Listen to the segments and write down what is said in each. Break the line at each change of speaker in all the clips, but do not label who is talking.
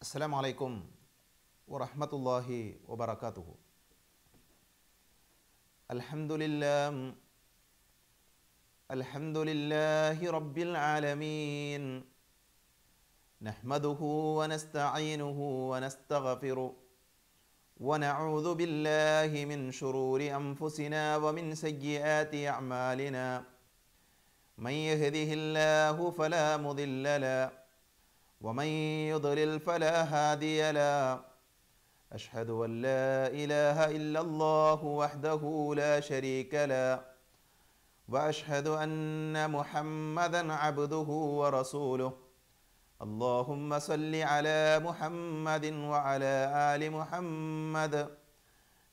السلام عليكم ورحمة الله وبركاته الحمد لله الحمد لله رب العالمين نحمده ونستعينه ونستغفره ونعوذ بالله من شرور أنفسنا ومن سيئات أعمالنا من يهده الله فلا مضل له ومن يضلل فلا هادي لا أشهد أن لا إله إلا الله وحده لا شريك لا وأشهد أن محمدا عبده ورسوله اللهم صل على محمد وعلى آل محمد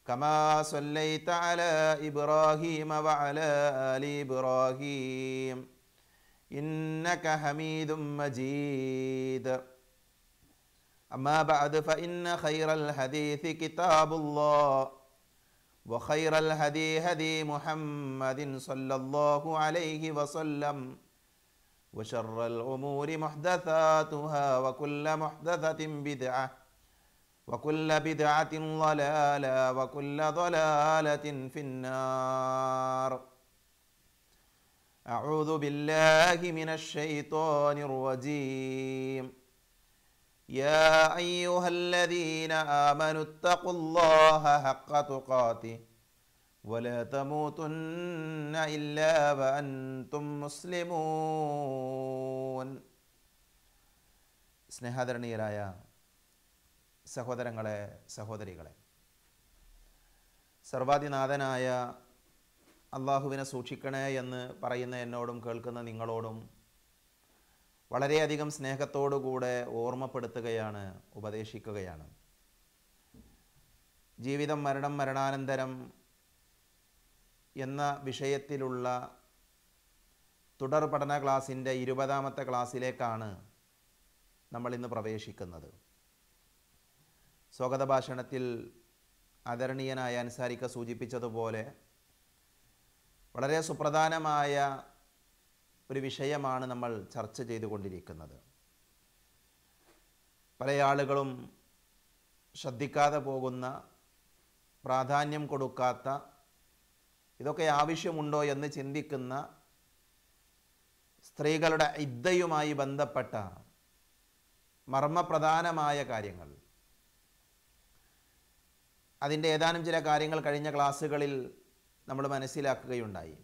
كما صليت على إبراهيم وعلى آل إبراهيم إنك حميد مجيد أما بعد فإن خير الحديث كتاب الله وخير الهدي هدي محمد صلى الله عليه وسلم وشر الأمور محدثاتها وكل محدثة بدعة وكل بدعة ضلالة وكل ضلالة في النار أعوذ بالله من الشيطان الرجيم يا أيها الذين آمنوا اتقوا الله حق تقاته ولا تموتن إلا وأنتم مسلمون സ്നേഹാദരണീയരായ സഹോദരങ്ങളെ സഹോദരികളെ സർവാധിനാഥനായ അള്ളാഹുവിനെ സൂക്ഷിക്കണേ എന്ന് പറയുന്ന എന്നോടും കേൾക്കുന്ന നിങ്ങളോടും വളരെയധികം സ്നേഹത്തോടുകൂടെ ഓർമ്മപ്പെടുത്തുകയാണ് ഉപദേശിക്കുകയാണ് ജീവിതം മരണം മരണാനന്തരം എന്ന വിഷയത്തിലുള്ള തുടർ പഠന ക്ലാസിൻ്റെ ഇരുപതാമത്തെ ക്ലാസ്സിലേക്കാണ് നമ്മൾ ഇന്ന് പ്രവേശിക്കുന്നത് സ്വാഗത ഭാഷണത്തിൽ ആദരണീയനായ അനുസാരിക്ക സൂചിപ്പിച്ചതുപോലെ വളരെ സുപ്രധാനമായ ഒരു വിഷയമാണ് നമ്മൾ ചർച്ച ചെയ്തുകൊണ്ടിരിക്കുന്നത് പല ആളുകളും ശ്രദ്ധിക്കാതെ പോകുന്ന പ്രാധാന്യം കൊടുക്കാത്ത ഇതൊക്കെ ആവശ്യമുണ്ടോ എന്ന് ചിന്തിക്കുന്ന സ്ത്രീകളുടെ ഇദ്ധയുമായി ബന്ധപ്പെട്ട മർമ്മപ്രധാനമായ കാര്യങ്ങൾ അതിൻ്റെ ഏതാനും ചില കാര്യങ്ങൾ കഴിഞ്ഞ ക്ലാസ്സുകളിൽ നമ്മൾ മനസ്സിലാക്കുകയുണ്ടായി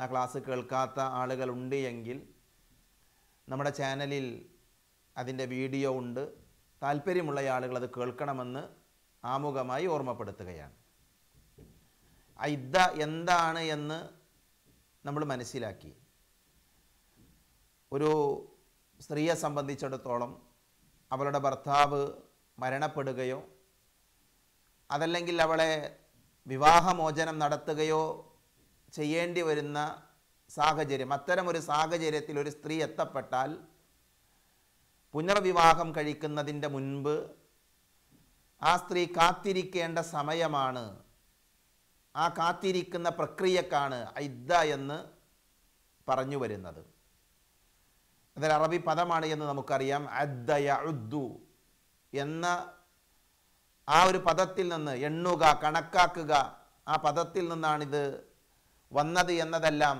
ആ ക്ലാസ് കേൾക്കാത്ത ആളുകളുണ്ട് എങ്കിൽ നമ്മുടെ ചാനലിൽ അതിൻ്റെ വീഡിയോ ഉണ്ട് താല്പര്യമുള്ള ആളുകൾ അത് കേൾക്കണമെന്ന് ആമുഖമായി ഓർമ്മപ്പെടുത്തുകയാണ് ഇദ്ദ എന്താണ് എന്ന് നമ്മൾ മനസ്സിലാക്കി ഒരു സ്ത്രീയെ സംബന്ധിച്ചിടത്തോളം അവളുടെ ഭർത്താവ് മരണപ്പെടുകയോ അതല്ലെങ്കിൽ അവളെ വിവാഹമോചനം നടത്തുകയോ ചെയ്യേണ്ടി വരുന്ന സാഹചര്യം അത്തരമൊരു സാഹചര്യത്തിൽ ഒരു സ്ത്രീ എത്തപ്പെട്ടാൽ പുനർവിവാഹം കഴിക്കുന്നതിൻ്റെ മുൻപ് ആ സ്ത്രീ കാത്തിരിക്കേണ്ട സമയമാണ് ആ കാത്തിരിക്കുന്ന പ്രക്രിയക്കാണ് ഐദ്ദ എന്ന് പറഞ്ഞു വരുന്നത് അതൊരു അറബി പദമാണ് എന്ന് നമുക്കറിയാം അദ്ദ യഉദ്ദു എന്ന ആ ഒരു പദത്തിൽ നിന്ന് എണ്ണുക കണക്കാക്കുക ആ പദത്തിൽ നിന്നാണിത് വന്നത് എന്നതെല്ലാം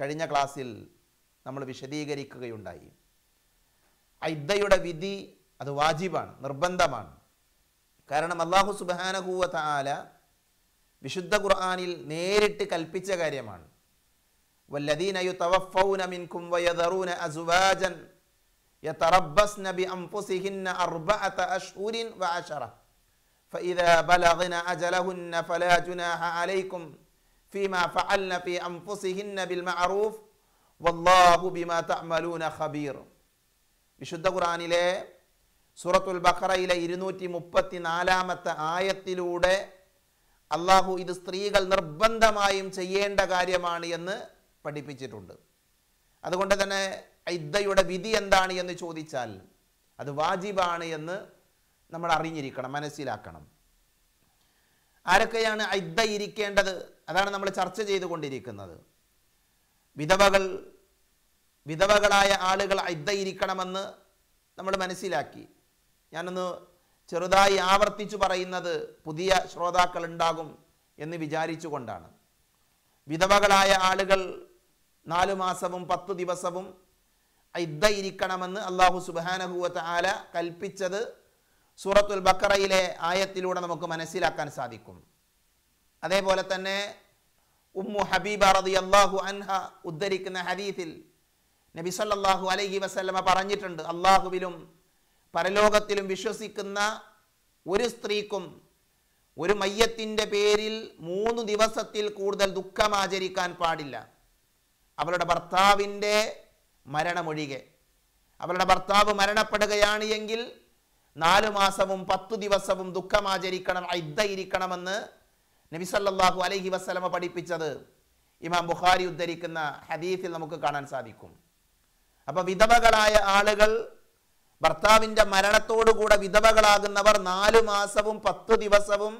കഴിഞ്ഞ ക്ലാസ്സിൽ നമ്മൾ വിശദീകരിക്കുകയുണ്ടായി ഐദ്ദയുടെ വിധി അത് വാജിബാണ് നിർബന്ധമാണ് കാരണം അള്ളാഹു സുബാനഹൂവ താല വിശുദ്ധ ഖുർആാനിൽ നേരിട്ട് കൽപ്പിച്ച കാര്യമാണ് والذين يتوفون منكم فإذا بلغنا أجلهن فلا جناح عليكم فيما فعلن في أنفسهن بالمعروف والله بما تعملون خبير വിശുദ്ധ ഖുർആനിലെ സൂറത്തുൽ ബഖറയിലെ ഇരുന്നൂറ്റി മുപ്പത്തി നാലാമത്തെ ആയത്തിലൂടെ അള്ളാഹു ഇത് സ്ത്രീകൾ നിർബന്ധമായും ചെയ്യേണ്ട കാര്യമാണ് എന്ന് പഠിപ്പിച്ചിട്ടുണ്ട് അതുകൊണ്ട് തന്നെ ഇദ്ദയുടെ വിധി എന്താണ് എന്ന് ചോദിച്ചാൽ അത് വാജിബാണ് എന്ന് നമ്മൾ അറിഞ്ഞിരിക്കണം മനസ്സിലാക്കണം ആരൊക്കെയാണ് ഐദ്ദ ഇരിക്കേണ്ടത് അതാണ് നമ്മൾ ചർച്ച ചെയ്തുകൊണ്ടിരിക്കുന്നത് വിധവകൾ വിധവകളായ ആളുകൾ ഐദ്ദ ഇരിക്കണമെന്ന് നമ്മൾ മനസ്സിലാക്കി ഞാനൊന്ന് ചെറുതായി ആവർത്തിച്ചു പറയുന്നത് പുതിയ ശ്രോതാക്കൾ ഉണ്ടാകും എന്ന് വിചാരിച്ചുകൊണ്ടാണ് വിധവകളായ ആളുകൾ നാലു മാസവും പത്ത് ദിവസവും ഐദ്ദ ഇരിക്കണമെന്ന് അള്ളാഹു സുബാനഹുവത്ത് ആല കൽപ്പിച്ചത് സൂറത്തുൽ ബക്കറയിലെ ആയത്തിലൂടെ നമുക്ക് മനസ്സിലാക്കാൻ സാധിക്കും അതേപോലെ തന്നെ ഉമ്മു ഹബീബ റതി അള്ളാഹു അൻഹ ഉദ്ധരിക്കുന്ന ഹദീത്തിൽ നബി സല്ലാഹു അലൈഹി വസല്ലമ പറഞ്ഞിട്ടുണ്ട് അള്ളാഹുവിലും പരലോകത്തിലും വിശ്വസിക്കുന്ന ഒരു സ്ത്രീക്കും ഒരു മയ്യത്തിൻ്റെ പേരിൽ മൂന്ന് ദിവസത്തിൽ കൂടുതൽ ദുഃഖം ആചരിക്കാൻ പാടില്ല അവളുടെ ഭർത്താവിൻ്റെ മരണമൊഴികെ അവളുടെ ഭർത്താവ് മരണപ്പെടുകയാണ് എങ്കിൽ നാലു മാസവും പത്തു ദിവസവും ദുഃഖമാചരിക്കണം ഐദ്ധ നബി നബിസല്ലാഹു അലൈഹി വസ്ലമ പഠിപ്പിച്ചത് ഇമാം ബുഖാരി ഉദ്ധരിക്കുന്ന ഹദീഫിൽ നമുക്ക് കാണാൻ സാധിക്കും അപ്പോൾ വിധവകളായ ആളുകൾ ഭർത്താവിൻ്റെ മരണത്തോടുകൂടെ വിധവകളാകുന്നവർ നാലു മാസവും പത്തു ദിവസവും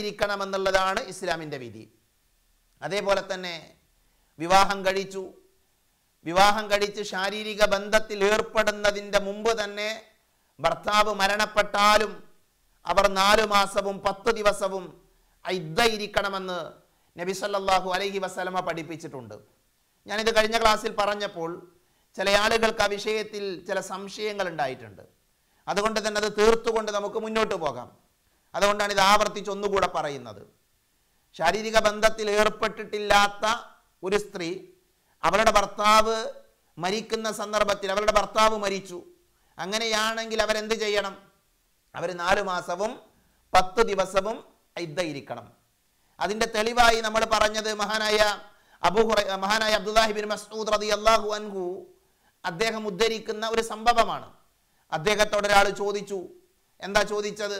ഇരിക്കണമെന്നുള്ളതാണ് ഇസ്ലാമിൻ്റെ വിധി അതേപോലെ തന്നെ വിവാഹം കഴിച്ചു വിവാഹം കഴിച്ച് ശാരീരിക ബന്ധത്തിൽ ഏർപ്പെടുന്നതിൻ്റെ മുമ്പ് തന്നെ ഭർത്താവ് മരണപ്പെട്ടാലും അവർ
നാലു മാസവും പത്ത് ദിവസവും ഇരിക്കണമെന്ന് നബി സല്ലാഹു അലൈഹി വസലമ പഠിപ്പിച്ചിട്ടുണ്ട് ഞാനിത് കഴിഞ്ഞ ക്ലാസ്സിൽ പറഞ്ഞപ്പോൾ ചില ആളുകൾക്ക് ആ
വിഷയത്തിൽ ചില സംശയങ്ങൾ ഉണ്ടായിട്ടുണ്ട് അതുകൊണ്ട് തന്നെ അത് തീർത്തുകൊണ്ട് നമുക്ക് മുന്നോട്ട് പോകാം അതുകൊണ്ടാണ് ഇത് ആവർത്തിച്ച് ഒന്നുകൂടെ പറയുന്നത് ശാരീരിക ബന്ധത്തിൽ ഏർപ്പെട്ടിട്ടില്ലാത്ത ഒരു സ്ത്രീ അവളുടെ ഭർത്താവ് മരിക്കുന്ന സന്ദർഭത്തിൽ അവളുടെ ഭർത്താവ് മരിച്ചു അങ്ങനെയാണെങ്കിൽ അവരെന്ത് ചെയ്യണം അവർ നാലു മാസവും പത്ത് ദിവസവും ഇദ്ദയിരിക്കണം അതിൻ്റെ തെളിവായി നമ്മൾ പറഞ്ഞത് മഹാനായ അബു മഹാനായ അബ്ദുദാഹിബിൻ മസ്ഊദ് റതി അള്ളാഹു അൻഹു അദ്ദേഹം ഉദ്ധരിക്കുന്ന ഒരു സംഭവമാണ് അദ്ദേഹത്തോട് ഒരാൾ ചോദിച്ചു എന്താ ചോദിച്ചത്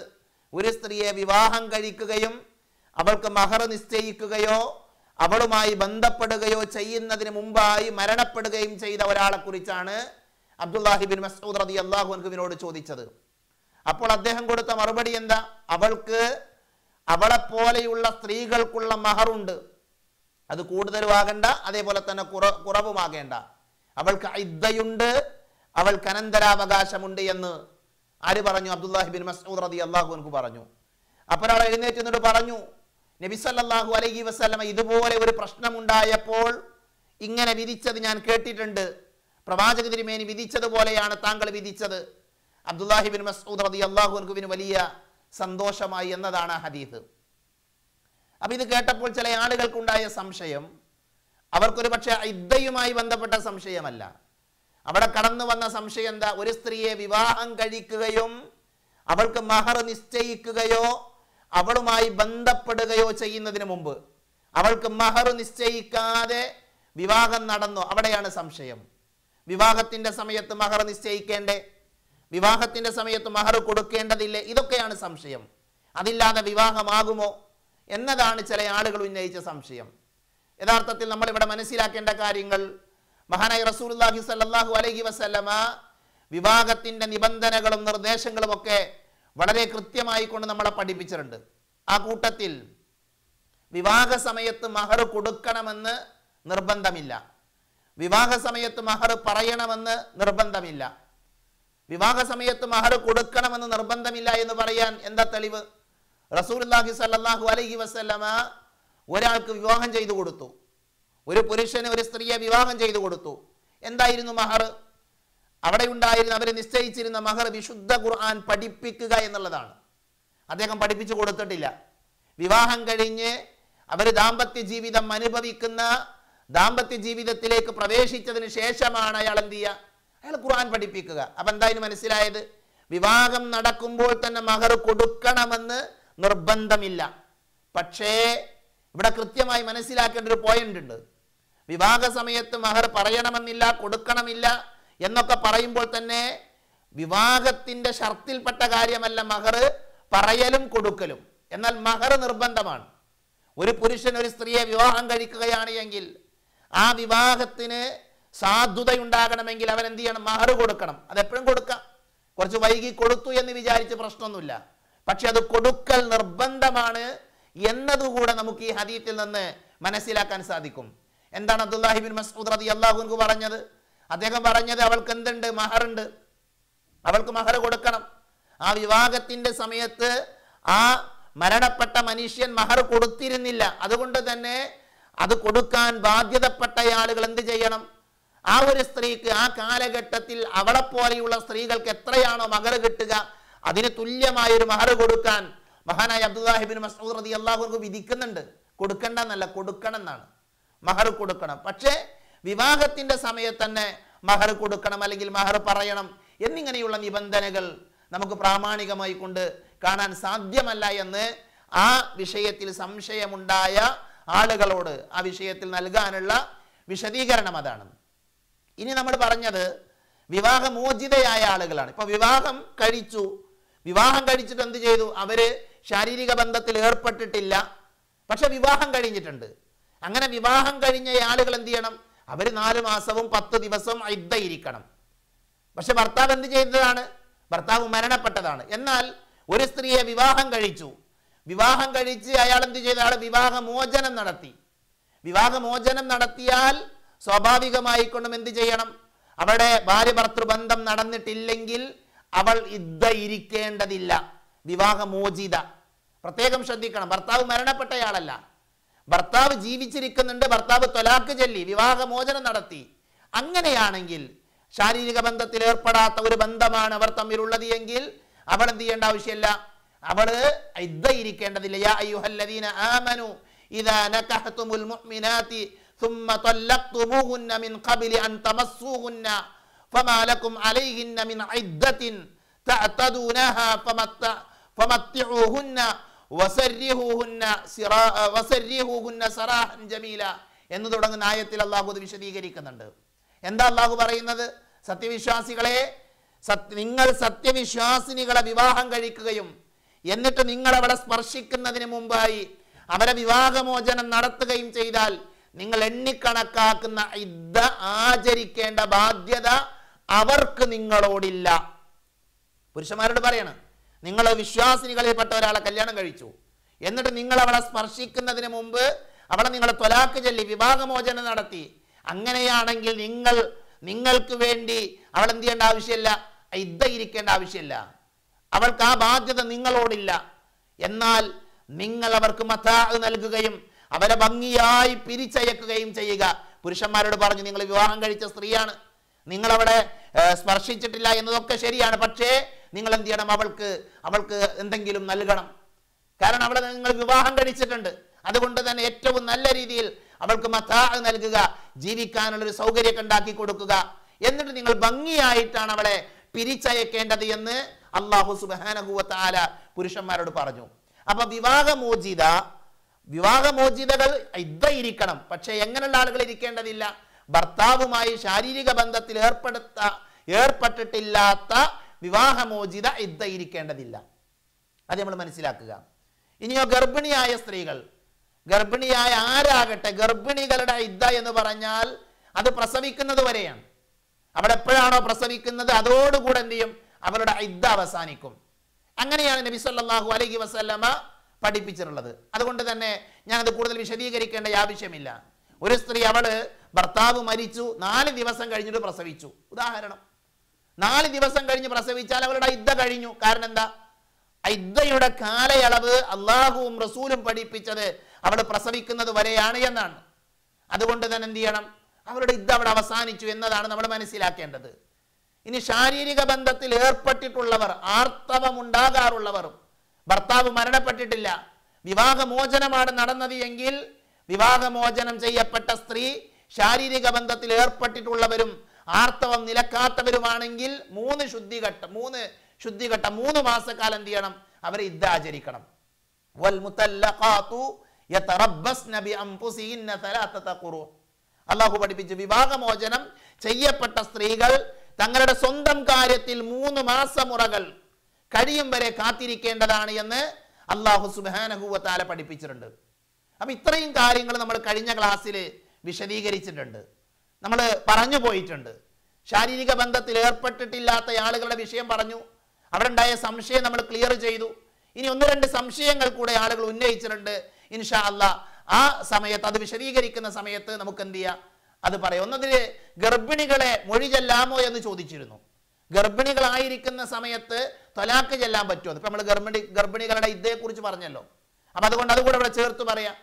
ഒരു സ്ത്രീയെ വിവാഹം കഴിക്കുകയും അവൾക്ക് മഹർ നിശ്ചയിക്കുകയോ അവളുമായി ബന്ധപ്പെടുകയോ ചെയ്യുന്നതിന് മുമ്പായി മരണപ്പെടുകയും ചെയ്ത ഒരാളെക്കുറിച്ചാണ് അബ്ദുല്ലാഹിബിൻ മസൂദ് റതി അൻഹുവിനോട് ചോദിച്ചത് അപ്പോൾ അദ്ദേഹം കൊടുത്ത മറുപടി എന്താ
അവൾക്ക് അവളെപ്പോലെയുള്ള സ്ത്രീകൾക്കുള്ള മഹറുണ്ട്
അത് കൂടുതലുമാകണ്ട അതേപോലെ തന്നെ കുറ കുറവുമാകേണ്ട അവൾക്ക് ഇദ്ദയുണ്ട് അവൾക്ക് അനന്തരാവകാശമുണ്ട് എന്ന് ആര് പറഞ്ഞു അബ്ദുല്ലാഹിബിൻ മസൂദ് റതി അൻഹു
പറഞ്ഞു അപ്പോൾ ഒരാൾ എഴുന്നേറ്റ് എന്നിട്ട് പറഞ്ഞു നബിസല്ലാഹു അലൈഹി വസ്ലമ ഇതുപോലെ ഒരു പ്രശ്നമുണ്ടായപ്പോൾ ഇങ്ങനെ വിധിച്ചത് ഞാൻ കേട്ടിട്ടുണ്ട് പ്രവാചക തിരുമേനി വിധിച്ചതുപോലെയാണ് താങ്കൾ വിധിച്ചത് അബ്ദുല്ലാഹിബിൻ മസൂദ് റതി അള്ളാഹുർഗുവിന് വലിയ സന്തോഷമായി എന്നതാണ് ഹദീസ് അപ്പം ഇത് കേട്ടപ്പോൾ ചില ആളുകൾക്കുണ്ടായ സംശയം അവർക്കൊരു പക്ഷേ ഇദ്ദയുമായി ബന്ധപ്പെട്ട സംശയമല്ല അവിടെ കടന്നു വന്ന സംശയം എന്താ ഒരു സ്ത്രീയെ വിവാഹം കഴിക്കുകയും അവൾക്ക് മഹർ നിശ്ചയിക്കുകയോ അവളുമായി ബന്ധപ്പെടുകയോ ചെയ്യുന്നതിന് മുമ്പ് അവൾക്ക് മഹർ നിശ്ചയിക്കാതെ വിവാഹം നടന്നു അവിടെയാണ് സംശയം വിവാഹത്തിൻ്റെ സമയത്ത് മഹർ നിശ്ചയിക്കേണ്ടേ വിവാഹത്തിൻ്റെ സമയത്ത് മഹർ കൊടുക്കേണ്ടതില്ലേ ഇതൊക്കെയാണ് സംശയം അതില്ലാതെ വിവാഹമാകുമോ എന്നതാണ് ചില ആളുകൾ ഉന്നയിച്ച സംശയം യഥാർത്ഥത്തിൽ നമ്മളിവിടെ മനസ്സിലാക്കേണ്ട കാര്യങ്ങൾ മഹാനായി റസൂൽഹി സല്ലാഹു അലഹി വസ്ലമ വിവാഹത്തിൻ്റെ നിബന്ധനകളും നിർദ്ദേശങ്ങളും ഒക്കെ വളരെ കൃത്യമായി കൊണ്ട് നമ്മളെ പഠിപ്പിച്ചിട്ടുണ്ട് ആ കൂട്ടത്തിൽ വിവാഹ സമയത്ത് മഹർ കൊടുക്കണമെന്ന് നിർബന്ധമില്ല വിവാഹ സമയത്ത് മഹർ പറയണമെന്ന് നിർബന്ധമില്ല വിവാഹ സമയത്ത് മഹർ കൊടുക്കണമെന്ന് നിർബന്ധമില്ല എന്ന് പറയാൻ എന്താ തെളിവ് റസൂൽല്ലാഹി സല്ലാഹു അലഹി വസല്ലമ ഒരാൾക്ക് വിവാഹം ചെയ്തു കൊടുത്തു ഒരു പുരുഷന് ഒരു സ്ത്രീയെ വിവാഹം ചെയ്തു കൊടുത്തു എന്തായിരുന്നു മഹർ അവിടെ ഉണ്ടായിരുന്ന അവർ നിശ്ചയിച്ചിരുന്ന മഹർ വിശുദ്ധ ഖുർആൻ പഠിപ്പിക്കുക എന്നുള്ളതാണ് അദ്ദേഹം പഠിപ്പിച്ചു കൊടുത്തിട്ടില്ല വിവാഹം കഴിഞ്ഞ് അവർ ദാമ്പത്യ ജീവിതം അനുഭവിക്കുന്ന ദാമ്പത്യ ജീവിതത്തിലേക്ക് പ്രവേശിച്ചതിന് ശേഷമാണ് അയാൾ എന്ത് ചെയ്യുക അയാൾ ഖുർആൻ പഠിപ്പിക്കുക അപ്പം എന്താ മനസ്സിലായത് വിവാഹം നടക്കുമ്പോൾ തന്നെ മഹർ കൊടുക്കണമെന്ന് നിർബന്ധമില്ല പക്ഷേ ഇവിടെ കൃത്യമായി മനസ്സിലാക്കേണ്ട ഒരു പോയിന്റ് ഉണ്ട് വിവാഹ സമയത്ത് മഹർ പറയണമെന്നില്ല കൊടുക്കണമില്ല എന്നൊക്കെ പറയുമ്പോൾ തന്നെ വിവാഹത്തിന്റെ ഷർത്തിൽപ്പെട്ട കാര്യമല്ല മഹർ പറയലും കൊടുക്കലും എന്നാൽ മഹർ നിർബന്ധമാണ് ഒരു പുരുഷൻ ഒരു സ്ത്രീയെ വിവാഹം കഴിക്കുകയാണ് എങ്കിൽ ആ വിവാഹത്തിന് സാധുതയുണ്ടാകണമെങ്കിൽ അവൻ എന്ത് ചെയ്യണം മഹർ കൊടുക്കണം അതെപ്പോഴും കൊടുക്കാം കുറച്ച് വൈകി കൊടുത്തു എന്ന് വിചാരിച്ച് പ്രശ്നമൊന്നുമില്ല പക്ഷെ അത് കൊടുക്കൽ നിർബന്ധമാണ് എന്നതുകൂടെ നമുക്ക് ഈ ഹദീത്തിൽ നിന്ന് മനസ്സിലാക്കാൻ സാധിക്കും എന്താണ് അബ്ദുല്ലാഹിബിൻ മസ്ഊദ് റതി അള്ളാഹു പറഞ്ഞത് അദ്ദേഹം പറഞ്ഞത് അവൾക്ക് എന്തുണ്ട് മഹറുണ്ട് അവൾക്ക് മഹർ കൊടുക്കണം ആ വിവാഹത്തിന്റെ സമയത്ത് ആ മരണപ്പെട്ട മനുഷ്യൻ മഹർ കൊടുത്തിരുന്നില്ല അതുകൊണ്ട് തന്നെ അത് കൊടുക്കാൻ ബാധ്യതപ്പെട്ട ആളുകൾ എന്ത് ചെയ്യണം ആ ഒരു സ്ത്രീക്ക് ആ കാലഘട്ടത്തിൽ അവളെ പോലെയുള്ള സ്ത്രീകൾക്ക് എത്രയാണോ മകർ കിട്ടുക അതിന് തുല്യമായ ഒരു മഹർ കൊടുക്കാൻ മഹാനായ അബ്ദുദാഹിബിൻ മസൂദ് റതി അള്ളാഹുർക്ക് വിധിക്കുന്നുണ്ട് കൊടുക്കണ്ട എന്നല്ല കൊടുക്കണം എന്നാണ് മഹർ കൊടുക്കണം പക്ഷേ വിവാഹത്തിന്റെ സമയത്ത് തന്നെ മഹർ കൊടുക്കണം അല്ലെങ്കിൽ മഹർ പറയണം എന്നിങ്ങനെയുള്ള നിബന്ധനകൾ നമുക്ക് പ്രാമാണികമായി കൊണ്ട് കാണാൻ സാധ്യമല്ല എന്ന് ആ വിഷയത്തിൽ സംശയമുണ്ടായ ആളുകളോട് ആ വിഷയത്തിൽ നൽകാനുള്ള വിശദീകരണം അതാണ് ഇനി നമ്മൾ പറഞ്ഞത് വിവാഹമോചിതയായ ആളുകളാണ് ഇപ്പൊ വിവാഹം കഴിച്ചു വിവാഹം കഴിച്ചിട്ട് എന്ത് ചെയ്തു അവര് ശാരീരിക ബന്ധത്തിൽ ഏർപ്പെട്ടിട്ടില്ല പക്ഷെ വിവാഹം കഴിഞ്ഞിട്ടുണ്ട് അങ്ങനെ വിവാഹം കഴിഞ്ഞ ആളുകൾ എന്ത് ചെയ്യണം അവര് നാല് മാസവും പത്ത് ദിവസവും ഇരിക്കണം പക്ഷെ ഭർത്താവ് എന്ത് ചെയ്തതാണ് ഭർത്താവ് മരണപ്പെട്ടതാണ് എന്നാൽ ഒരു സ്ത്രീയെ വിവാഹം കഴിച്ചു വിവാഹം കഴിച്ച് അയാൾ എന്ത് ചെയ്ത അയാൾ വിവാഹമോചനം നടത്തി വിവാഹമോചനം നടത്തിയാൽ സ്വാഭാവികമായിക്കൊണ്ടും എന്ത് ചെയ്യണം അവിടെ ഭാര്യ ഭർത്തൃബന്ധം നടന്നിട്ടില്ലെങ്കിൽ അവൾ ഇദ്ദ ഇരിക്കേണ്ടതില്ല വിവാഹമോചിത പ്രത്യേകം ശ്രദ്ധിക്കണം ഭർത്താവ് മരണപ്പെട്ടയാളല്ല ഭർത്താവ് ജീവിച്ചിരിക്കുന്നുണ്ട് ഭർത്താവ് തൊലാക്ക് ചൊല്ലി വിവാഹമോചനം നടത്തി അങ്ങനെയാണെങ്കിൽ ശാരീരിക ബന്ധത്തിൽ ഏർപ്പെടാത്ത ഒരു ബന്ധമാണ് അവർ തമ്മിലുള്ളത് എങ്കിൽ അവൾ എന്ത് ചെയ്യേണ്ട ആവശ്യമില്ല അവള് ഇദ്ദയിരിക്കേണ്ടതില്ല യാ അയ്യുഹല്ലദീന ആമനു ഇദാ നകഹ്തുമുൽ മുഅ്മിനാതി ثم طلقتموهن من قبل أن تمسوهن فما لكم عليهن من عدة تعتدونها فمتع فمتعوهن വസര്യഹൂഹുന്ന സിറാ വസര്യഹൂഹുന്ന സറാഹൻ ജമീല എന്ന് തുടങ്ങുന്ന ആയത്തിൽ അള്ളാഹു ഇത് വിശദീകരിക്കുന്നുണ്ട് എന്താ അള്ളാഹു പറയുന്നത് സത്യവിശ്വാസികളെ നിങ്ങൾ സത്യവിശ്വാസിനികളെ വിവാഹം കഴിക്കുകയും എന്നിട്ട് നിങ്ങൾ അവളെ സ്പർശിക്കുന്നതിന് മുമ്പായി അവരെ വിവാഹമോചനം നടത്തുകയും ചെയ്താൽ നിങ്ങൾ എണ്ണിക്കണക്കാക്കുന്ന ഇദ്ദ ആചരിക്കേണ്ട ബാധ്യത അവർക്ക് നിങ്ങളോടില്ല പുരുഷന്മാരോട് പറയണം നിങ്ങൾ വിശ്വാസിനികളിൽപ്പെട്ട ഒരാളെ കല്യാണം കഴിച്ചു എന്നിട്ട് നിങ്ങൾ അവളെ സ്പർശിക്കുന്നതിന് മുമ്പ് അവളെ നിങ്ങളെ തൊലാക്ക് ചൊല്ലി വിവാഹമോചനം നടത്തി അങ്ങനെയാണെങ്കിൽ നിങ്ങൾ നിങ്ങൾക്ക് വേണ്ടി അവൾ എന്ത് ചെയ്യേണ്ട ആവശ്യമില്ല ഇദ്ദ ഇരിക്കേണ്ട ആവശ്യമില്ല അവൾക്ക് ആ ബാധ്യത നിങ്ങളോടില്ല എന്നാൽ നിങ്ങൾ അവർക്ക് മത്താ നൽകുകയും അവരെ ഭംഗിയായി പിരിച്ചയക്കുകയും ചെയ്യുക പുരുഷന്മാരോട് പറഞ്ഞു നിങ്ങൾ വിവാഹം കഴിച്ച സ്ത്രീയാണ് നിങ്ങൾ അവിടെ സ്പർശിച്ചിട്ടില്ല എന്നതൊക്കെ ശരിയാണ് പക്ഷേ നിങ്ങൾ എന്ത് ചെയ്യണം അവൾക്ക് അവൾക്ക് എന്തെങ്കിലും നൽകണം കാരണം അവിടെ നിങ്ങൾ വിവാഹം കഴിച്ചിട്ടുണ്ട് അതുകൊണ്ട് തന്നെ ഏറ്റവും നല്ല രീതിയിൽ അവൾക്ക് മത്താ നൽകുക ജീവിക്കാനുള്ളൊരു സൗകര്യം ഉണ്ടാക്കി കൊടുക്കുക എന്നിട്ട് നിങ്ങൾ ഭംഗിയായിട്ടാണ് അവളെ പിരിച്ചയക്കേണ്ടത് എന്ന് അള്ളാഹു സുബാനഹുവത്താല പുരുഷന്മാരോട് പറഞ്ഞു അപ്പൊ വിവാഹമോചിത വിവാഹമോചിതകൾ ഇദ്ദ ഇരിക്കണം പക്ഷെ എങ്ങനെയുള്ള ആളുകൾ ഇരിക്കേണ്ടതില്ല ഭർത്താവുമായി ശാരീരിക ബന്ധത്തിൽ ഏർപ്പെടുത്ത ഏർപ്പെട്ടിട്ടില്ലാത്ത വിവാഹമോചിത ഇദ്ദ ഇരിക്കേണ്ടതില്ല അത് നമ്മൾ മനസ്സിലാക്കുക ഇനിയോ ഗർഭിണിയായ സ്ത്രീകൾ ഗർഭിണിയായ ആരാകട്ടെ ഗർഭിണികളുടെ ഇദ്ദ എന്ന് പറഞ്ഞാൽ അത് പ്രസവിക്കുന്നത് വരെയാണ് അവിടെ എപ്പോഴാണോ പ്രസവിക്കുന്നത് അതോടുകൂടെ എന്ത് ചെയ്യും അവളുടെ ഇദ്ദ അവസാനിക്കും അങ്ങനെയാണ് നബി സല്ലാഹു അലഹി വസ്ല്ലമ പഠിപ്പിച്ചിട്ടുള്ളത് അതുകൊണ്ട് തന്നെ ഞാനത് കൂടുതൽ വിശദീകരിക്കേണ്ട ആവശ്യമില്ല ഒരു സ്ത്രീ അവള് ഭർത്താവ് മരിച്ചു നാല് ദിവസം കഴിഞ്ഞിട്ട് പ്രസവിച്ചു ഉദാഹരണം നാല് ദിവസം കഴിഞ്ഞ് പ്രസവിച്ചാൽ അവളുടെ ഇദ്ദ കഴിഞ്ഞു കാരണം എന്താ ഇദ്ദയുടെ കാലയളവ് അള്ളാഹുവും റസൂലും പഠിപ്പിച്ചത് അവൾ പ്രസവിക്കുന്നത് വരെയാണ് എന്നാണ് അതുകൊണ്ട് തന്നെ എന്ത് ചെയ്യണം അവളുടെ ഇദ്ദ അവിടെ അവസാനിച്ചു എന്നതാണ് നമ്മൾ മനസ്സിലാക്കേണ്ടത് ഇനി ശാരീരിക ബന്ധത്തിൽ ഏർപ്പെട്ടിട്ടുള്ളവർ ആർത്തവമുണ്ടാകാറുള്ളവർ ഭർത്താവ് മരണപ്പെട്ടിട്ടില്ല വിവാഹമോചനമാണ് നടന്നത് എങ്കിൽ വിവാഹമോചനം ചെയ്യപ്പെട്ട സ്ത്രീ ശാരീരിക ബന്ധത്തിൽ ഏർപ്പെട്ടിട്ടുള്ളവരും ആർത്തവം നിലക്കാത്തവരുമാണെങ്കിൽ മൂന്ന് ശുദ്ധിഘട്ടം മൂന്ന് ശുദ്ധിഘട്ടം മൂന്ന് മാസക്കാലം എന്ത് ചെയ്യണം അവരെ ഇദ്ദ ആചരിക്കണം അള്ളാഹു പഠിപ്പിച്ചു വിവാഹമോചനം ചെയ്യപ്പെട്ട സ്ത്രീകൾ തങ്ങളുടെ സ്വന്തം കാര്യത്തിൽ മൂന്ന് മാസമുറകൾ കഴിയും വരെ കാത്തിരിക്കേണ്ടതാണ് എന്ന് അള്ളാഹു സുബാനഹുവത്താല പഠിപ്പിച്ചിട്ടുണ്ട് അപ്പം ഇത്രയും കാര്യങ്ങൾ നമ്മൾ കഴിഞ്ഞ ക്ലാസ്സിൽ വിശദീകരിച്ചിട്ടുണ്ട് നമ്മൾ പറഞ്ഞു പോയിട്ടുണ്ട് ശാരീരിക ബന്ധത്തിൽ ഏർപ്പെട്ടിട്ടില്ലാത്ത ആളുകളുടെ വിഷയം പറഞ്ഞു അവിടെ ഉണ്ടായ സംശയം നമ്മൾ ക്ലിയർ ചെയ്തു ഇനി ഒന്ന് രണ്ട് സംശയങ്ങൾ കൂടെ ആളുകൾ ഉന്നയിച്ചിട്ടുണ്ട് ഇൻഷാ അല്ല ആ സമയത്ത് അത് വിശദീകരിക്കുന്ന സമയത്ത് നമുക്ക് എന്ത് ചെയ്യാം അത് പറയും ഒന്നതിൽ ഗർഭിണികളെ മൊഴി ചെല്ലാമോ എന്ന് ചോദിച്ചിരുന്നു ഗർഭിണികളായിരിക്കുന്ന സമയത്ത് തൊലാക്ക് ചെല്ലാൻ പറ്റുമോ ഇപ്പം നമ്മൾ ഗർഭിണി ഗർഭിണികളുടെ ഇതേക്കുറിച്ച് പറഞ്ഞല്ലോ അപ്പം അതുകൊണ്ട് അതുകൂടെ ഇവിടെ ചേർത്ത് പറയാം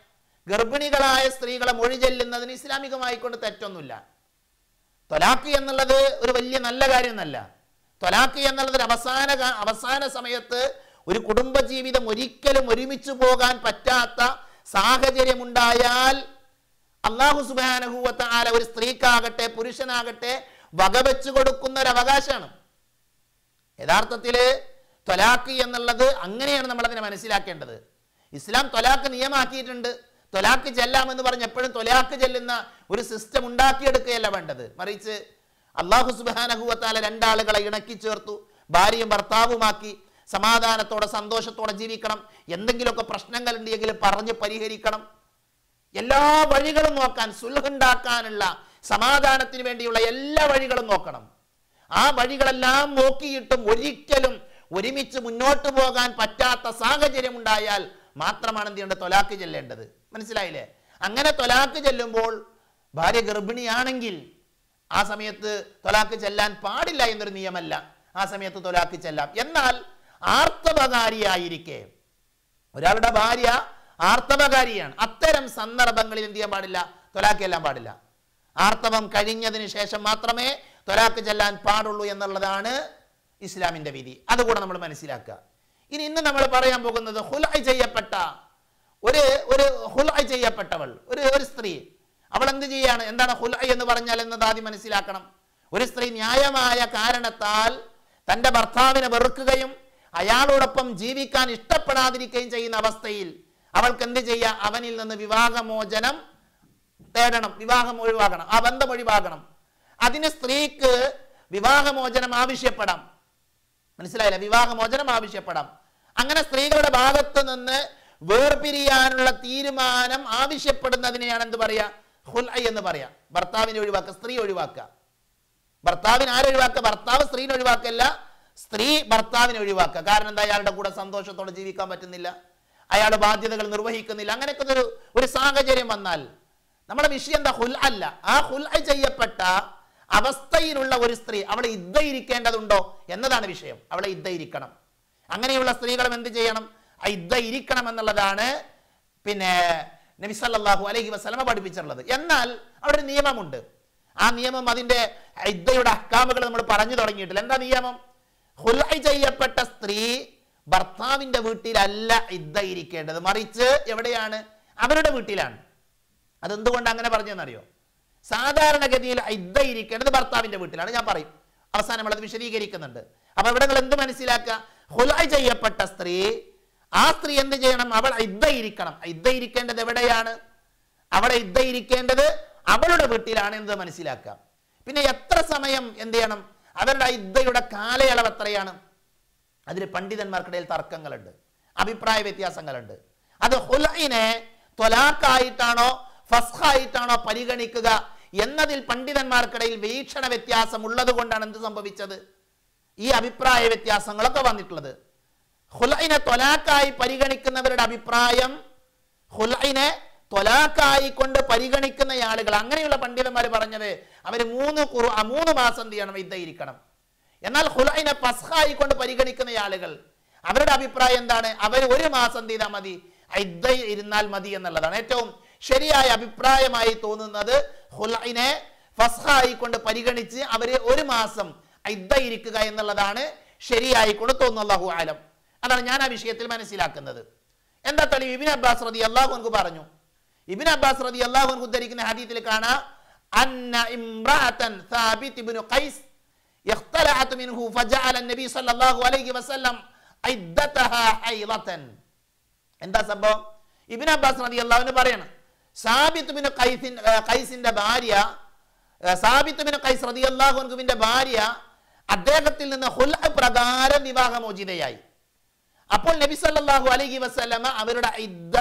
ഗർഭിണികളായ സ്ത്രീകളെ മൊഴി ചെല്ലുന്നതിന് ഇസ്ലാമികമായിക്കൊണ്ട് തെറ്റൊന്നുമില്ല തൊലാക്ക് എന്നുള്ളത് ഒരു വലിയ നല്ല കാര്യമൊന്നല്ല തൊലാക്ക് എന്നുള്ളത് അവസാന അവസാന സമയത്ത് ഒരു ജീവിതം ഒരിക്കലും ഒരുമിച്ച് പോകാൻ പറ്റാത്ത സാഹചര്യമുണ്ടായാൽ അള്ളാഹു സുബാനഹൂവത്ത ആല ഒരു സ്ത്രീക്കാകട്ടെ പുരുഷനാകട്ടെ വകവെച്ചു കൊടുക്കുന്ന ഒരു അവകാശമാണ് യഥാർത്ഥത്തിൽ തൊലാക്ക് എന്നുള്ളത് അങ്ങനെയാണ് നമ്മൾ അതിനെ മനസ്സിലാക്കേണ്ടത് ഇസ്ലാം തൊലാക്ക് നിയമാക്കിയിട്ടുണ്ട് തൊലാക്ക് ചെല്ലാം എന്ന് പറഞ്ഞ് എപ്പോഴും തൊലാക്ക് ചെല്ലുന്ന ഒരു സിസ്റ്റം ഉണ്ടാക്കിയെടുക്കുകയല്ല വേണ്ടത് മറിച്ച് അള്ളാഹു സുബാനഹൂവത്താല രണ്ടാളുകളെ ഇണക്കി ചേർത്തു ഭാര്യയും ഭർത്താവുമാക്കി സമാധാനത്തോടെ സന്തോഷത്തോടെ ജീവിക്കണം എന്തെങ്കിലുമൊക്കെ ഉണ്ടെങ്കിൽ പറഞ്ഞ് പരിഹരിക്കണം എല്ലാ വഴികളും നോക്കാൻ സുലഹുണ്ടാക്കാനുള്ള സമാധാനത്തിന് വേണ്ടിയുള്ള എല്ലാ വഴികളും നോക്കണം ആ വഴികളെല്ലാം നോക്കിയിട്ടും ഒരിക്കലും ഒരുമിച്ച് മുന്നോട്ട് പോകാൻ പറ്റാത്ത സാഹചര്യം ഉണ്ടായാൽ മാത്രമാണ് എന്ത് ചെയ്യേണ്ടത് തൊലാക്ക് ചെല്ലേണ്ടത് മനസ്സിലായില്ലേ അങ്ങനെ തൊലാക്ക് ചെല്ലുമ്പോൾ ഭാര്യ ഗർഭിണിയാണെങ്കിൽ ആ സമയത്ത് തൊലാക്ക് ചെല്ലാൻ പാടില്ല എന്നൊരു നിയമല്ല ആ സമയത്ത് തൊലാക്ക് ചെല്ലാം എന്നാൽ ആർത്തവകാരിയായിരിക്കെ ഒരാളുടെ ഭാര്യ ആർത്തവകാരിയാണ് അത്തരം സന്ദർഭങ്ങളിൽ എന്ത് ചെയ്യാൻ പാടില്ല തൊലാക്ക് ചെല്ലാൻ പാടില്ല ആർത്തവം കഴിഞ്ഞതിന് ശേഷം മാത്രമേ തൊലാക്ക് ചെല്ലാൻ പാടുള്ളൂ എന്നുള്ളതാണ് ഇസ്ലാമിൻ്റെ വിധി അതുകൂടെ നമ്മൾ മനസ്സിലാക്കുക ഇനി ഇന്ന് നമ്മൾ പറയാൻ പോകുന്നത് ഹുലായി ചെയ്യപ്പെട്ട ഒരു ഒരു ഹുലായി ചെയ്യപ്പെട്ടവൾ ഒരു ഒരു സ്ത്രീ അവൾ എന്ത് ചെയ്യാണ് എന്താണ് ഹുലായി എന്ന് പറഞ്ഞാൽ എന്നത് ആദ്യം മനസ്സിലാക്കണം ഒരു സ്ത്രീ ന്യായമായ കാരണത്താൽ തൻ്റെ ഭർത്താവിനെ വെറുക്കുകയും അയാളോടൊപ്പം ജീവിക്കാൻ ഇഷ്ടപ്പെടാതിരിക്കുകയും ചെയ്യുന്ന അവസ്ഥയിൽ അവൾക്ക് എന്ത് ചെയ്യാം അവനിൽ നിന്ന് വിവാഹമോചനം തേടണം വിവാഹം ഒഴിവാക്കണം ആ ബന്ധം ഒഴിവാക്കണം അതിന് സ്ത്രീക്ക് വിവാഹമോചനം ആവശ്യപ്പെടാം മനസ്സിലായില്ല വിവാഹമോചനം ആവശ്യപ്പെടാം അങ്ങനെ സ്ത്രീകളുടെ ഭാഗത്ത് നിന്ന് വേർപിരിയാനുള്ള തീരുമാനം ആവശ്യപ്പെടുന്നതിനെയാണ് എന്ത് പറയാ ഹുൽഐ എന്ന് പറയാ ഭർത്താവിനെ ഒഴിവാക്കുക സ്ത്രീ ഒഴിവാക്കുക ഭർത്താവിനെ ആരൊഴിവാക്കുക ഭർത്താവ് സ്ത്രീനെ ഒഴിവാക്കല്ല സ്ത്രീ ഭർത്താവിനെ ഒഴിവാക്കുക കാരണം എന്താ അയാളുടെ കൂടെ സന്തോഷത്തോടെ ജീവിക്കാൻ പറ്റുന്നില്ല അയാൾ ബാധ്യതകൾ നിർവഹിക്കുന്നില്ല അങ്ങനെയൊക്കെ ഒരു ഒരു സാഹചര്യം വന്നാൽ നമ്മുടെ വിഷയം എന്താ ഹുൽ അല്ല ആ ഹുൽ ചെയ്യപ്പെട്ട അവസ്ഥയിലുള്ള ഒരു സ്ത്രീ അവളെ ഇദ്ധയിരിക്കേണ്ടതുണ്ടോ എന്നതാണ് വിഷയം അവളെ ഇദ്ധയിരിക്കണം അങ്ങനെയുള്ള സ്ത്രീകളും എന്ത് ചെയ്യണം ആ ഇദ്ധയിരിക്കണം എന്നുള്ളതാണ് പിന്നെ നബിസല്ലാഹു അലഹി വസ്ലമ പഠിപ്പിച്ചിട്ടുള്ളത് എന്നാൽ അവിടെ നിയമമുണ്ട് ആ നിയമം അതിൻ്റെ ഇദ്ദയുടെ അക്കാമുകൾ നമ്മൾ പറഞ്ഞു തുടങ്ങിയിട്ടില്ല എന്താ നിയമം ഹുൽ ചെയ്യപ്പെട്ട സ്ത്രീ ഭർത്താവിൻ്റെ വീട്ടിലല്ല ഇദ്ദ ഇരിക്കേണ്ടത് മറിച്ച് എവിടെയാണ് അവരുടെ വീട്ടിലാണ് അതെന്തുകൊണ്ട് അങ്ങനെ അറിയോ സാധാരണഗതിയിൽ ഇദ്ദ ഇരിക്കേണ്ടത് ഭർത്താവിൻ്റെ വീട്ടിലാണ് ഞാൻ പറയും അവസാനം നമ്മളത് വിശദീകരിക്കുന്നുണ്ട് അപ്പോൾ ഇവിടെ നിങ്ങൾ എന്ത് മനസ്സിലാക്കുക ഹുലായ് ചെയ്യപ്പെട്ട സ്ത്രീ ആ സ്ത്രീ എന്ത് ചെയ്യണം അവൾ ഇദ്ദ ഇരിക്കണം ഇദ്ദ ഇരിക്കേണ്ടത് എവിടെയാണ് അവളെ ഇദ്ദ ഇരിക്കേണ്ടത് അവളുടെ വീട്ടിലാണ് എന്ന് മനസ്സിലാക്കാം പിന്നെ എത്ര സമയം എന്ത് ചെയ്യണം അവരുടെ ഇദ്ദയുടെ കാലയളവ് എത്രയാണ് അതിൽ പണ്ഡിതന്മാർക്കിടയിൽ തർക്കങ്ങളുണ്ട് അഭിപ്രായ വ്യത്യാസങ്ങളുണ്ട് അത് ഹുലൈനെ തൊലാക്കായിട്ടാണോ ഫസ്ഹായിട്ടാണോ പരിഗണിക്കുക എന്നതിൽ പണ്ഡിതന്മാർക്കിടയിൽ വീക്ഷണ വ്യത്യാസം ഉള്ളത് കൊണ്ടാണ് എന്ത് സംഭവിച്ചത് ഈ അഭിപ്രായ വ്യത്യാസങ്ങളൊക്കെ വന്നിട്ടുള്ളത് ഹുലൈനെ തൊലാക്കായി പരിഗണിക്കുന്നവരുടെ അഭിപ്രായം ഹുലൈനെ തൊലാക്കായി കൊണ്ട് പരിഗണിക്കുന്ന ആളുകൾ അങ്ങനെയുള്ള പണ്ഡിതന്മാർ പറഞ്ഞത് അവർ മൂന്ന് കുറു മൂന്ന് മാസം എന്ത് ചെയ്യണം ഇതായിരിക്കണം എന്നാൽ ഹുലൈനെ പസ്ഹായി കൊണ്ട് പരിഗണിക്കുന്ന ആളുകൾ അവരുടെ അഭിപ്രായം എന്താണ് അവർ ഒരു മാസം തീരാ മതി ഇരുന്നാൽ മതി എന്നുള്ളതാണ് ഏറ്റവും ശരിയായ അഭിപ്രായമായി തോന്നുന്നത് ഹുലൈനെ ഫസ്ഹായി കൊണ്ട് പരിഗണിച്ച് അവർ ഒരു മാസം ഐദ്ദ ഇരിക്കുക എന്നുള്ളതാണ് ശരിയായി കൊണ്ട് തോന്നുള്ളാഹു ആലം അതാണ് ഞാൻ ആ വിഷയത്തിൽ മനസ്സിലാക്കുന്നത് എന്താ തെളിവ് ഇബിൻ അബ്ബാസ് റതി അള്ളാഹുൻകു പറഞ്ഞു ഇബിൻ അബ്ബാസ് റതി അള്ളാഹുൻകു ധരിക്കുന്ന ഹദീത്തിൽ കാണാൻ അന്ന ഇബ്നു ഖൈസ് اختلعت منه فجعل النبي صلى الله عليه وسلم عدتها حيضة എന്താ സംഭവം ഇബിൻ അബ്ബാസ് റതി അള്ളാഹുവിന് പറയണം സാബിത്ത് ബിൻ കൈസിൻ കൈസിന്റെ ഭാര്യ സാബിത്ത് ബിൻ കൈസ് റതി അള്ളാഹുവിന്റെ ഭാര്യ അദ്ദേഹത്തിൽ നിന്ന് ഹുൽ പ്രകാരം വിവാഹമോചിതയായി അപ്പോൾ നബി സല്ലാഹു അലൈഹി വസ്ലമ അവരുടെ ഇദ്ദ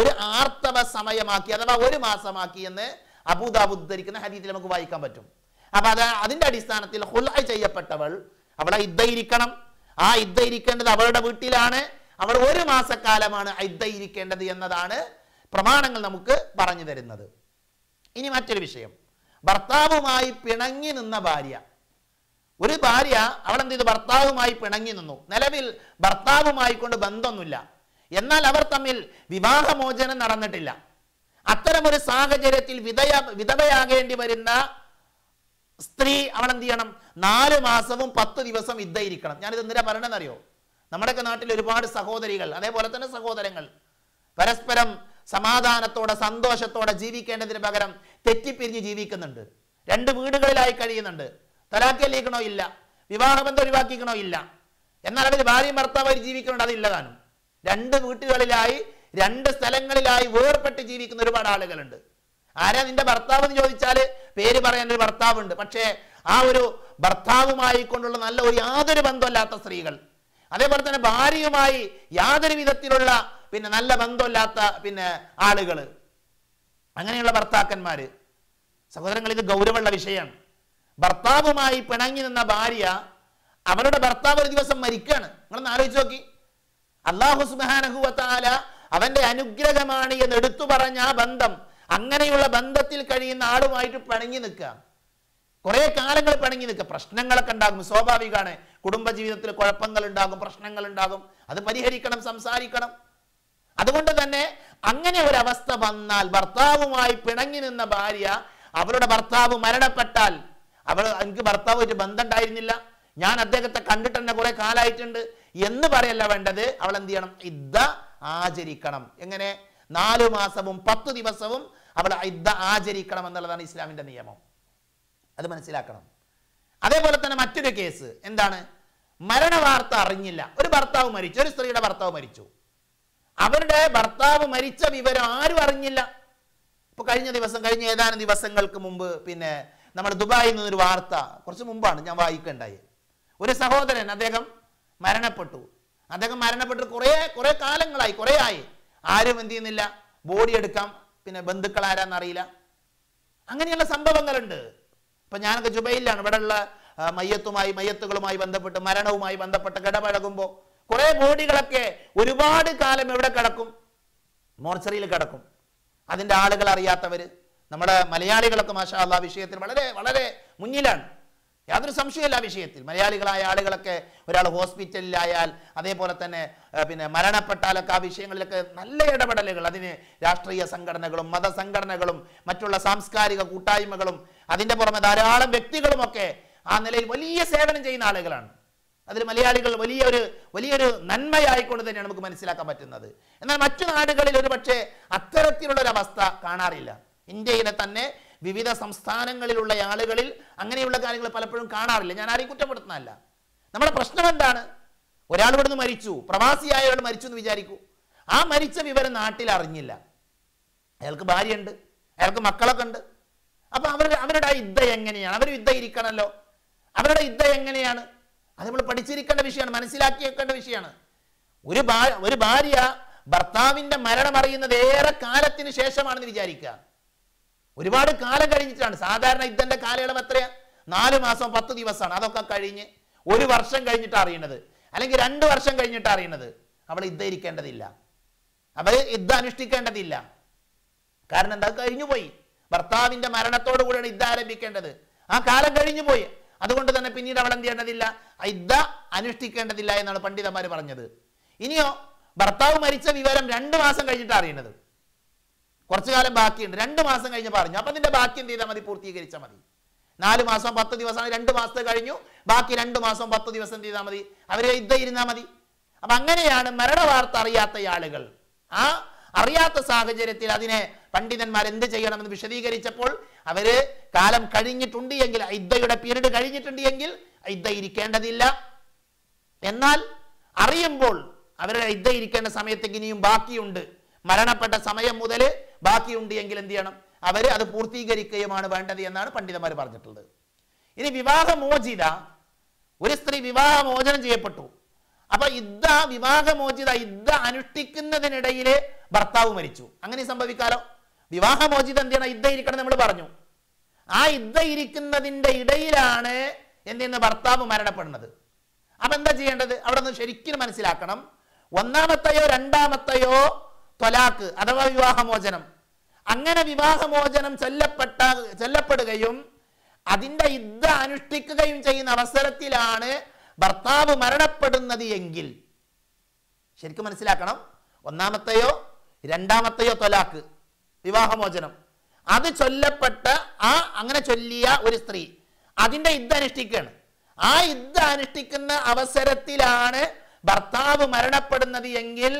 ഒരു ആർത്തവ സമയമാക്കി അഥവാ ഒരു മാസമാക്കി എന്ന് അബൂദാബുദ്ധരിക്കുന്ന ഹരീതിൽ നമുക്ക് വായിക്കാൻ പറ്റും അപ്പൊ അത് അതിന്റെ അടിസ്ഥാനത്തിൽ ഹുലായ് ചെയ്യപ്പെട്ടവൾ അവളെ ഇദ്ദയിരിക്കണം ആ ഇദ്ദയിരിക്കേണ്ടത് അവളുടെ വീട്ടിലാണ് അവൾ ഒരു മാസക്കാലമാണ് ഇദ്ദയിരിക്കേണ്ടത് എന്നതാണ് പ്രമാണങ്ങൾ നമുക്ക് പറഞ്ഞു തരുന്നത് ഇനി മറ്റൊരു വിഷയം ഭർത്താവുമായി പിണങ്ങി നിന്ന ഭാര്യ ഒരു ഭാര്യ അവൾ എന്ത് ചെയ്തു ഭർത്താവുമായി പിണങ്ങി നിന്നു നിലവിൽ ഭർത്താവുമായി കൊണ്ട് ബന്ധമൊന്നുമില്ല എന്നാൽ അവർ തമ്മിൽ വിവാഹമോചനം നടന്നിട്ടില്ല അത്തരമൊരു സാഹചര്യത്തിൽ വിധയ വിധവയാകേണ്ടി വരുന്ന സ്ത്രീ അവൾ എന്ത് ചെയ്യണം നാല് മാസവും പത്ത് ദിവസം ഇദ്ധയിരിക്കണം ഞാനിത് എന്തിനാ പറയണമെന്നറിയോ നമ്മുടെയൊക്കെ നാട്ടിൽ ഒരുപാട് സഹോദരികൾ അതേപോലെ തന്നെ സഹോദരങ്ങൾ പരസ്പരം സമാധാനത്തോടെ സന്തോഷത്തോടെ ജീവിക്കേണ്ടതിന് പകരം തെറ്റിപ്പിരിഞ്ഞ് ജീവിക്കുന്നുണ്ട് രണ്ട് വീടുകളിലായി കഴിയുന്നുണ്ട് അല്ലേക്കണോ ഇല്ല വിവാഹബന്ധം ഒഴിവാക്കിക്കണോ ഇല്ല എന്നാൽ അവർ ഭാര്യയും ഭർത്താവായി ജീവിക്കുന്നുണ്ട് അതില്ലതാനും രണ്ട് വീട്ടുകളിലായി രണ്ട് സ്ഥലങ്ങളിലായി വേർപെട്ട് ജീവിക്കുന്ന ഒരുപാട് ആളുകളുണ്ട് ആരാ നിന്റെ ഭർത്താവ് എന്ന് ചോദിച്ചാൽ പേര് പറയാൻ ഒരു ഭർത്താവുണ്ട് പക്ഷേ ആ ഒരു ഭർത്താവുമായി കൊണ്ടുള്ള നല്ല ഒരു യാതൊരു ബന്ധമല്ലാത്ത സ്ത്രീകൾ അതേപോലെ തന്നെ ഭാര്യയുമായി യാതൊരു വിധത്തിലുള്ള പിന്നെ നല്ല ബന്ധമില്ലാത്ത പിന്നെ ആളുകൾ അങ്ങനെയുള്ള ഭർത്താക്കന്മാർ സഹോദരങ്ങൾ ഇത് ഗൗരവമുള്ള വിഷയമാണ് ഭർത്താവുമായി പിണങ്ങി നിന്ന ഭാര്യ അവരുടെ ഭർത്താവ് ഒരു ദിവസം മരിക്കുകയാണ് നിങ്ങളൊന്ന് ആലോചിച്ച് നോക്കി അള്ളാഹു സുബാനഹുവത്താല അവന്റെ അനുഗ്രഹമാണ് എന്ന് എടുത്തു പറഞ്ഞ ആ ബന്ധം അങ്ങനെയുള്ള ബന്ധത്തിൽ കഴിയുന്ന ആളുമായിട്ട് പിണങ്ങി നിൽക്കുക കുറേ കാലങ്ങൾ പിണങ്ങി നിൽക്കുക പ്രശ്നങ്ങളൊക്കെ ഉണ്ടാകും സ്വാഭാവികമാണ് കുടുംബജീവിതത്തിൽ കുഴപ്പങ്ങൾ ഉണ്ടാകും പ്രശ്നങ്ങൾ ഉണ്ടാകും അത് പരിഹരിക്കണം സംസാരിക്കണം അതുകൊണ്ട് തന്നെ അങ്ങനെ ഒരു അവസ്ഥ വന്നാൽ ഭർത്താവുമായി പിണങ്ങി നിന്ന ഭാര്യ അവരുടെ ഭർത്താവ് മരണപ്പെട്ടാൽ അവൾ എനിക്ക് ഭർത്താവുമായിട്ട് ബന്ധം ഉണ്ടായിരുന്നില്ല ഞാൻ അദ്ദേഹത്തെ കണ്ടിട്ട് തന്നെ കുറെ കാലമായിട്ടുണ്ട് എന്ന് പറയല്ല വേണ്ടത് അവൾ എന്ത് ചെയ്യണം ഇദ്ദ ആചരിക്കണം എങ്ങനെ നാലു മാസവും പത്ത് ദിവസവും അവിടെ ഇദ്ദ ആചരിക്കണം എന്നുള്ളതാണ് ഇസ്ലാമിൻ്റെ നിയമം അത് മനസ്സിലാക്കണം അതേപോലെ തന്നെ മറ്റൊരു കേസ് എന്താണ് മരണവാർത്ത അറിഞ്ഞില്ല ഒരു ഭർത്താവ് മരിച്ചു ഒരു സ്ത്രീയുടെ ഭർത്താവ് മരിച്ചു അവരുടെ ഭർത്താവ് മരിച്ച വിവരം ആരും അറിഞ്ഞില്ല ഇപ്പൊ കഴിഞ്ഞ ദിവസം കഴിഞ്ഞ ഏതാനും ദിവസങ്ങൾക്ക് മുമ്പ് പിന്നെ നമ്മുടെ ദുബായിൽ നിന്നൊരു വാർത്ത കുറച്ച് മുമ്പാണ് ഞാൻ വായിക്കണ്ടായി ഒരു സഹോദരൻ അദ്ദേഹം മരണപ്പെട്ടു അദ്ദേഹം മരണപ്പെട്ടു കുറേ കുറേ കാലങ്ങളായി കുറേ ആയി ആരും എന്ത് ചെയ്യുന്നില്ല ബോഡി എടുക്കാം പിന്നെ ബന്ധുക്കൾ അറിയില്ല അങ്ങനെയുള്ള സംഭവങ്ങളുണ്ട് ഇപ്പൊ ഞാനൊക്കെ ഇവിടെ ഉള്ള മയ്യത്തുമായി മയ്യത്തുകളുമായി ബന്ധപ്പെട്ട് മരണവുമായി ബന്ധപ്പെട്ട് കിടപഴകുമ്പോൾ കുറേ ബോഡികളൊക്കെ ഒരുപാട് കാലം എവിടെ കിടക്കും മോർച്ചറിയിൽ കിടക്കും അതിന്റെ ആളുകൾ അറിയാത്തവര് നമ്മുടെ മലയാളികളൊക്കെ മാഷാ അള്ളാഹ് വിഷയത്തിൽ വളരെ വളരെ മുന്നിലാണ് യാതൊരു സംശയമല്ല വിഷയത്തിൽ മലയാളികളായ ആളുകളൊക്കെ ഒരാൾ ഹോസ്പിറ്റലിലായാൽ അതേപോലെ തന്നെ പിന്നെ മരണപ്പെട്ടാലൊക്കെ ആ വിഷയങ്ങളിലൊക്കെ നല്ല ഇടപെടലുകൾ അതിന് രാഷ്ട്രീയ സംഘടനകളും മതസംഘടനകളും മറ്റുള്ള സാംസ്കാരിക കൂട്ടായ്മകളും അതിൻ്റെ പുറമെ ധാരാളം വ്യക്തികളുമൊക്കെ ആ നിലയിൽ വലിയ സേവനം ചെയ്യുന്ന ആളുകളാണ് അതിൽ മലയാളികൾ വലിയൊരു വലിയൊരു നന്മയായിക്കൊണ്ട് തന്നെയാണ് നമുക്ക് മനസ്സിലാക്കാൻ പറ്റുന്നത് എന്നാൽ മറ്റു നാടുകളിൽ ഒരു പക്ഷേ അത്തരത്തിലുള്ളൊരവസ്ഥ കാണാറില്ല ഇന്ത്യയിലെ തന്നെ വിവിധ സംസ്ഥാനങ്ങളിലുള്ള ആളുകളിൽ അങ്ങനെയുള്ള കാര്യങ്ങൾ പലപ്പോഴും കാണാറില്ല ഞാൻ ആരെയും കുറ്റപ്പെടുത്തുന്നതല്ല നമ്മുടെ പ്രശ്നം എന്താണ് ഒരാൾ ഇവിടുന്ന് മരിച്ചു പ്രവാസിയായ ഒരാൾ മരിച്ചു എന്ന് വിചാരിക്കൂ ആ മരിച്ച വിവരം നാട്ടിൽ അറിഞ്ഞില്ല അയാൾക്ക് ഭാര്യയുണ്ട് അയാൾക്ക് മക്കളൊക്കെ ഉണ്ട് അപ്പോൾ അവരുടെ ആ യുദ്ധ എങ്ങനെയാണ് അവർ യുദ്ധ ഇരിക്കണമല്ലോ അവരുടെ യുദ്ധ എങ്ങനെയാണ് അത് നമ്മൾ പഠിച്ചിരിക്കേണ്ട വിഷയമാണ് മനസ്സിലാക്കിയേക്കേണ്ട വിഷയമാണ് ഒരു ഭാര്യ ഒരു ഭാര്യ മരണം അറിയുന്നത് ഏറെ കാലത്തിന് ശേഷമാണെന്ന് വിചാരിക്കുക ഒരുപാട് കാലം കഴിഞ്ഞിട്ടാണ് സാധാരണ ഇദ്ദന്റെ കാലയളവ് എത്രയാ നാല് മാസം പത്ത് ദിവസമാണ് അതൊക്കെ കഴിഞ്ഞ് ഒരു വർഷം കഴിഞ്ഞിട്ട് അറിയണത് അല്ലെങ്കിൽ രണ്ട് വർഷം കഴിഞ്ഞിട്ട് അറിയണത് അവൾ യുദ്ധം ഇരിക്കേണ്ടതില്ല അവൾ യുദ്ധം അനുഷ്ഠിക്കേണ്ടതില്ല കാരണം എന്താ കഴിഞ്ഞു പോയി ഭർത്താവിന്റെ മരണത്തോടു കൂടിയാണ് യുദ്ധം ആരംഭിക്കേണ്ടത് ആ കാലം കഴിഞ്ഞു പോയി അതുകൊണ്ട് തന്നെ പിന്നീട് അവൾ എന്ത് ചെയ്യേണ്ടതില്ല യുദ്ധ അനുഷ്ഠിക്കേണ്ടതില്ല എന്നാണ് പണ്ഡിതന്മാർ പറഞ്ഞത് ഇനിയോ ഭർത്താവ് മരിച്ച വിവരം രണ്ട് മാസം കഴിഞ്ഞിട്ട് അറിയണത് കുറച്ചു കാലം ബാക്കിയുണ്ട് രണ്ട് മാസം കഴിഞ്ഞ് പറഞ്ഞു അപ്പൊ നിന്റെ ബാക്കി എന്ത് ചെയ്താൽ മതി പൂർത്തീകരിച്ചാൽ മതി നാല് മാസം പത്ത് ദിവസമാണ് രണ്ട് മാസത്തെ കഴിഞ്ഞു ബാക്കി രണ്ട് മാസം പത്ത് ദിവസം എന്ത് ചെയ്താൽ മതി അവര് യുദ്ധ ഇരുന്നാൽ മതി അപ്പൊ അങ്ങനെയാണ് മരണ വാർത്ത അറിയാത്ത ആളുകൾ ആ അറിയാത്ത സാഹചര്യത്തിൽ അതിനെ പണ്ഡിതന്മാർ എന്ത് ചെയ്യണമെന്ന് വിശദീകരിച്ചപ്പോൾ അവര് കാലം കഴിഞ്ഞിട്ടുണ്ട് എങ്കിൽ ഇദ്ദയുടെ പീരീഡ് കഴിഞ്ഞിട്ടുണ്ട് എങ്കിൽ ഐദ്ധ ഇരിക്കേണ്ടതില്ല എന്നാൽ അറിയുമ്പോൾ അവരുടെ ഐദ്ധ ഇരിക്കേണ്ട സമയത്തേക്ക് ഇനിയും ബാക്കിയുണ്ട് മരണപ്പെട്ട സമയം മുതൽ ബാക്കിയുണ്ട് എങ്കിൽ എന്ത് ചെയ്യണം അവർ അത് പൂർത്തീകരിക്കുകയുമാണ് വേണ്ടത് എന്നാണ് പണ്ഡിതന്മാർ പറഞ്ഞിട്ടുള്ളത് ഇനി വിവാഹമോചിത ഒരു സ്ത്രീ വിവാഹമോചനം ചെയ്യപ്പെട്ടു അപ്പൊ ഇദ്ദ വിവാഹമോചിത ഇദ്ദ അനുഷ്ഠിക്കുന്നതിനിടയിലെ ഭർത്താവ് മരിച്ചു അങ്ങനെ സംഭവിക്കാലോ വിവാഹമോചിത എന്ത് ചെയ്യണം ഇദ്ദ ഇരിക്കണം നമ്മൾ പറഞ്ഞു ആ ഇദ്ദ ഇരിക്കുന്നതിന്റെ ഇടയിലാണ് എന്ത് ചെയ്യുന്ന ഭർത്താവ് മരണപ്പെടുന്നത് അപ്പൊ എന്താ ചെയ്യേണ്ടത് അവിടെ നിന്ന് ശരിക്കും മനസ്സിലാക്കണം ഒന്നാമത്തെയോ രണ്ടാമത്തെയോ ത്വലാക്ക് അഥവാ വിവാഹമോചനം അങ്ങനെ വിവാഹമോചനം ചെല്ലപ്പെട്ട ചെല്ലപ്പെടുകയും അതിൻ്റെ ഇദ്ദ അനുഷ്ഠിക്കുകയും ചെയ്യുന്ന അവസരത്തിലാണ് ഭർത്താവ് മരണപ്പെടുന്നത് എങ്കിൽ ശരിക്കും മനസ്സിലാക്കണം ഒന്നാമത്തെയോ രണ്ടാമത്തെയോ തൊലാക്ക് വിവാഹമോചനം അത് ചൊല്ലപ്പെട്ട ആ അങ്ങനെ ചൊല്ലിയ ഒരു സ്ത്രീ അതിൻ്റെ ഇദ്ദ അനുഷ്ഠിക്കുകയാണ് ആ ഇദ്ദ അനുഷ്ഠിക്കുന്ന അവസരത്തിലാണ് ഭർത്താവ് മരണപ്പെടുന്നത് എങ്കിൽ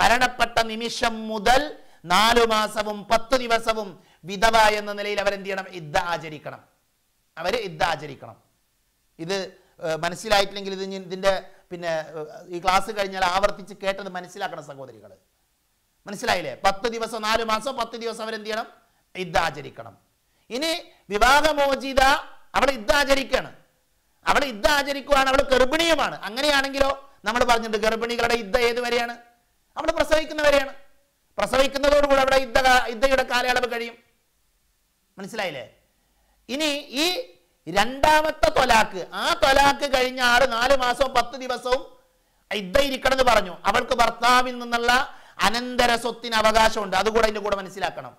മരണപ്പെട്ട നിമിഷം മുതൽ നാലു മാസവും പത്ത് ദിവസവും വിധവ എന്ന നിലയിൽ അവരെന്ത് ചെയ്യണം ഇദ്ദ ആചരിക്കണം അവർ ഇദ്ദ ആചരിക്കണം ഇത് മനസ്സിലായിട്ടില്ലെങ്കിൽ ഇത് ഇതിൻ്റെ പിന്നെ ഈ ക്ലാസ് കഴിഞ്ഞാൽ ആവർത്തിച്ച് കേട്ടത് മനസ്സിലാക്കണം സഹോദരികൾ മനസ്സിലായില്ലേ പത്ത് ദിവസം നാല് മാസം പത്ത് ദിവസം അവരെന്ത് ചെയ്യണം ഇദ്ദ ആചരിക്കണം ഇനി വിവാഹമോചിത അവൾ ഇദ്ദ ആചരിക്കുകയാണ് അവൾ ഇദ്ദ ആചരിക്കുവാണ് അവൾ ഗർഭിണിയുമാണ് അങ്ങനെയാണെങ്കിലോ നമ്മൾ പറഞ്ഞിട്ടുണ്ട് ഗർഭിണികളുടെ ഇദ്ദ ഏതുവരെയാണ് അവിടെ പ്രസവിക്കുന്നവരെയാണ് പ്രസവിക്കുന്നതോടുകൂടി അവിടെ യുദ്ധ യുദ്ധയുടെ കാലയളവ് കഴിയും മനസ്സിലായില്ലേ ഇനി ഈ രണ്ടാമത്തെ തൊലാക്ക് ആ തൊലാക്ക് കഴിഞ്ഞ ആള് നാല് മാസവും പത്ത് ദിവസവും ഇരിക്കണം എന്ന് പറഞ്ഞു അവൾക്ക് ഭർത്താവിൽ നിന്നുള്ള അനന്തര സ്വത്തിന് അവകാശമുണ്ട് അതുകൂടെ അതിൻ്റെ കൂടെ മനസ്സിലാക്കണം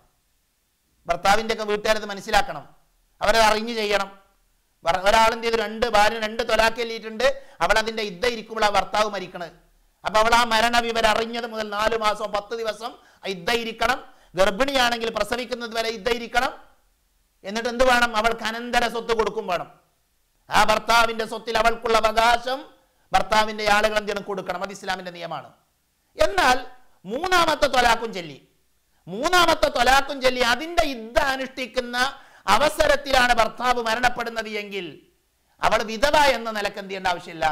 ഭർത്താവിൻ്റെ ഒക്കെ വീട്ടുകാരത് മനസ്സിലാക്കണം അവരത് അറിഞ്ഞു ചെയ്യണം ഒരാളിൻ്റെ ചെയ്തു രണ്ട് ഭാര്യ രണ്ട് തൊലാക്ക് എല്ലിയിട്ടുണ്ട് അവൾ അതിൻ്റെ യുദ്ധ ഇരിക്കുമ്പോൾ ആ ഭർത്താവ് മരിക്കണത് അപ്പൊ അവൾ ആ മരണ വിവരം അറിഞ്ഞത് മുതൽ നാല് മാസം പത്ത് ദിവസം ഇദ്ദയിരിക്കണം ഗർഭിണിയാണെങ്കിൽ പ്രസവിക്കുന്നത് വരെ ഇദ്ദയിരിക്കണം എന്നിട്ട് എന്ത് വേണം അവൾക്ക് അനന്തര സ്വത്ത് കൊടുക്കും വേണം ആ ഭർത്താവിന്റെ സ്വത്തിൽ അവൾക്കുള്ള അവകാശം ഭർത്താവിന്റെ ആളുകൾ എന്തിനും കൊടുക്കണം അത് ഇസ്ലാമിന്റെ നിയമമാണ് എന്നാൽ മൂന്നാമത്തെ തൊലാക്കും ചൊല്ലി മൂന്നാമത്തെ തൊലാക്കും ചൊല്ലി അതിന്റെ ഇദ്ദ അനുഷ്ഠിക്കുന്ന അവസരത്തിലാണ് ഭർത്താവ് മരണപ്പെടുന്നത് എങ്കിൽ അവൾ വിധവ എന്ന നിലക്ക് എന്ത് ചെയ്യേണ്ട ആവശ്യമില്ല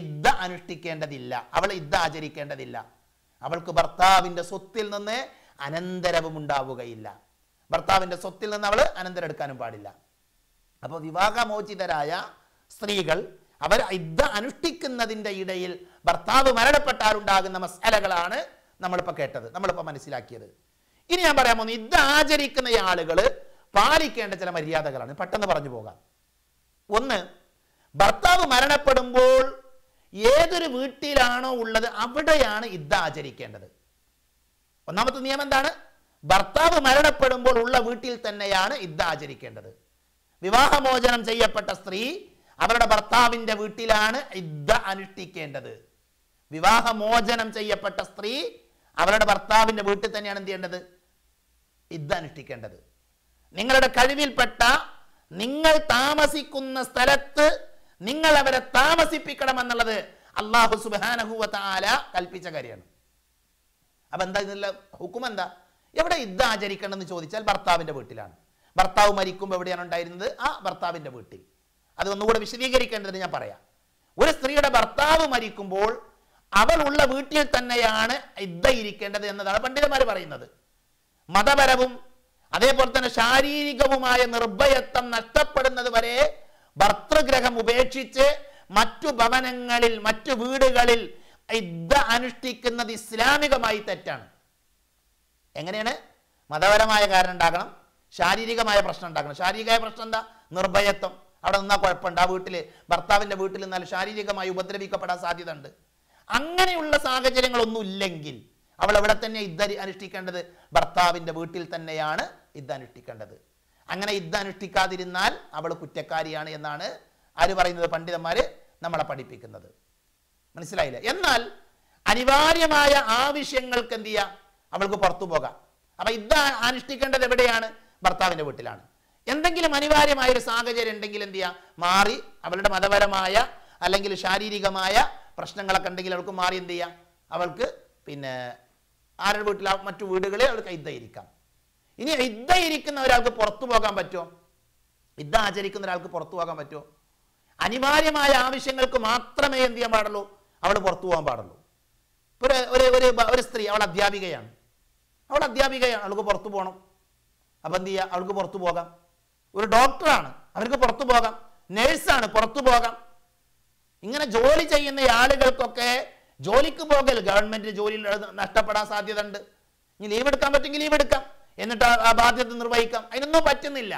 ഇദ്ദ അനുഷ്ഠിക്കേണ്ടതില്ല അവൾ ഇദ്ദ ആചരിക്കേണ്ടതില്ല അവൾക്ക് ഭർത്താവിൻ്റെ സ്വത്തിൽ നിന്ന് അനന്തരവും ഉണ്ടാവുകയില്ല ഭർത്താവിൻ്റെ സ്വത്തിൽ നിന്ന് അവൾ അനന്തരം എടുക്കാനും പാടില്ല അപ്പോൾ വിവാഹമോചിതരായ സ്ത്രീകൾ അവർ ഇദ്ദ അനുഷ്ഠിക്കുന്നതിൻ്റെ ഇടയിൽ ഭർത്താവ് മരണപ്പെട്ടാലുണ്ടാകുന്ന മസാലകളാണ് നമ്മളിപ്പോൾ കേട്ടത് നമ്മളിപ്പോൾ മനസ്സിലാക്കിയത് ഇനി ഞാൻ പറയാൻ പോകുന്നു ഇദ്ദ ആചരിക്കുന്ന ആളുകൾ പാലിക്കേണ്ട ചില മര്യാദകളാണ് പെട്ടെന്ന് പറഞ്ഞു പോകാം ഒന്ന് ഭർത്താവ് മരണപ്പെടുമ്പോൾ ഏതൊരു വീട്ടിലാണോ ഉള്ളത് അവിടെയാണ് ഇദ്ദ ആചരിക്കേണ്ടത് ഒന്നാമത്തെ നിയമം എന്താണ് ഭർത്താവ് മരണപ്പെടുമ്പോൾ ഉള്ള വീട്ടിൽ തന്നെയാണ് ഇദ്ദ ആചരിക്കേണ്ടത് വിവാഹമോചനം ചെയ്യപ്പെട്ട സ്ത്രീ അവരുടെ ഭർത്താവിൻ്റെ വീട്ടിലാണ് ഇദ്ദ അനുഷ്ഠിക്കേണ്ടത് വിവാഹമോചനം ചെയ്യപ്പെട്ട സ്ത്രീ അവരുടെ ഭർത്താവിൻ്റെ വീട്ടിൽ തന്നെയാണ് എന്ത് ചെയ്യേണ്ടത് ഇദ്ദ അനുഷ്ഠിക്കേണ്ടത് നിങ്ങളുടെ കഴിവിൽപ്പെട്ട നിങ്ങൾ താമസിക്കുന്ന സ്ഥലത്ത് നിങ്ങൾ അവരെ താമസിപ്പിക്കണം എന്നുള്ളത് അള്ളാഹു സുബാനഹുവത്ത ആല കൽപ്പിച്ച കാര്യമാണ് അപ്പൊ എന്താ ഇതിനുള്ള ഹുക്കും എന്താ എവിടെ ആചരിക്കണം ആചരിക്കണമെന്ന് ചോദിച്ചാൽ ഭർത്താവിന്റെ വീട്ടിലാണ് ഭർത്താവ് മരിക്കുമ്പോൾ എവിടെയാണ് ഉണ്ടായിരുന്നത് ആ ഭർത്താവിന്റെ വീട്ടിൽ അത് ഒന്നുകൂടെ വിശദീകരിക്കേണ്ടത് ഞാൻ പറയാം ഒരു സ്ത്രീയുടെ ഭർത്താവ് മരിക്കുമ്പോൾ അവൾ ഉള്ള വീട്ടിൽ തന്നെയാണ് ഇദ്ദ ഇരിക്കേണ്ടത് എന്നതാണ് പണ്ഡിതന്മാർ പറയുന്നത് മതപരവും അതേപോലെ തന്നെ ശാരീരികവുമായ നിർഭയത്വം നഷ്ടപ്പെടുന്നത് വരെ അദ്ദേഹം ഉപേക്ഷിച്ച് മറ്റു ഭവനങ്ങളിൽ മറ്റു വീടുകളിൽ ഇദ്ദ അനുഷ്ഠിക്കുന്നത് ഇസ്ലാമികമായി തെറ്റാണ് എങ്ങനെയാണ് മതപരമായ കാരണം ഉണ്ടാകണം ശാരീരികമായ പ്രശ്നം ഉണ്ടാക്കണം ശാരീരികമായ പ്രശ്നം എന്താ നിർഭയത്വം അവിടെ നിന്നാൽ കുഴപ്പമുണ്ട് ആ വീട്ടിൽ ഭർത്താവിൻ്റെ വീട്ടിൽ നിന്നാൽ ശാരീരികമായി ഉപദ്രവിക്കപ്പെടാൻ സാധ്യത ഉണ്ട് അങ്ങനെയുള്ള സാഹചര്യങ്ങളൊന്നും ഇല്ലെങ്കിൽ അവൾ അവിടെ തന്നെ ഇദ്ദ അനുഷ്ഠിക്കേണ്ടത് ഭർത്താവിൻ്റെ വീട്ടിൽ തന്നെയാണ് ഇദ്ദ അനുഷ്ഠിക്കേണ്ടത് അങ്ങനെ ഇദ്ദ അനുഷ്ഠിക്കാതിരുന്നാൽ അവൾ കുറ്റക്കാരിയാണ് എന്നാണ് ആര് പറയുന്നത് പണ്ഡിതന്മാര് നമ്മളെ പഠിപ്പിക്കുന്നത് മനസ്സിലായില്ല എന്നാൽ അനിവാര്യമായ ആവശ്യങ്ങൾക്ക് എന്ത് ചെയ്യാം അവൾക്ക് പുറത്തു പോകാം അപ്പൊ ഇത് അനുഷ്ഠിക്കേണ്ടത് എവിടെയാണ് ഭർത്താവിന്റെ വീട്ടിലാണ് എന്തെങ്കിലും അനിവാര്യമായ ഒരു സാഹചര്യം ഉണ്ടെങ്കിൽ എന്ത് ചെയ്യാം മാറി അവളുടെ മതപരമായ അല്ലെങ്കിൽ ശാരീരികമായ പ്രശ്നങ്ങളൊക്കെ ഉണ്ടെങ്കിൽ അവൾക്ക് മാറി എന്ത് ചെയ്യാം അവൾക്ക് പിന്നെ ആരുടെ വീട്ടിലാ മറ്റു വീടുകളിൽ അവൾക്ക് ഇദ്ധയിരിക്കാം ഇനി ഇദ്ധയിരിക്കുന്ന ഒരാൾക്ക് പുറത്തു പോകാൻ പറ്റുമോ ഇദ്ധ ആചരിക്കുന്ന ഒരാൾക്ക് പുറത്തു പോകാൻ പറ്റുമോ അനിവാര്യമായ ആവശ്യങ്ങൾക്ക് മാത്രമേ എന്ത് ചെയ്യാൻ പാടുള്ളൂ അവൾ പുറത്തു പോകാൻ പാടുള്ളൂ ഒരു ഒരു ഒരു ഒരു സ്ത്രീ അവൾ അധ്യാപികയാണ് അവൾ അധ്യാപികയാണ് അവൾക്ക് പുറത്തു പോകണം അപ്പം എന്ത് ചെയ്യുക അവൾക്ക് പുറത്തു പോകാം ഒരു ഡോക്ടറാണ് അവർക്ക് പുറത്തു പോകാം നേഴ്സാണ് പുറത്തു പോകാം ഇങ്ങനെ ജോലി ചെയ്യുന്ന ആളുകൾക്കൊക്കെ ജോലിക്ക് പോകൽ ഗവൺമെൻറ് ജോലിയിൽ നഷ്ടപ്പെടാൻ സാധ്യത ഉണ്ട് ഇനി ലീവ് എടുക്കാൻ പറ്റുമെങ്കിൽ ലീവ് എടുക്കാം എന്നിട്ട് ആ ബാധ്യത നിർവഹിക്കാം അതിനൊന്നും പറ്റുന്നില്ല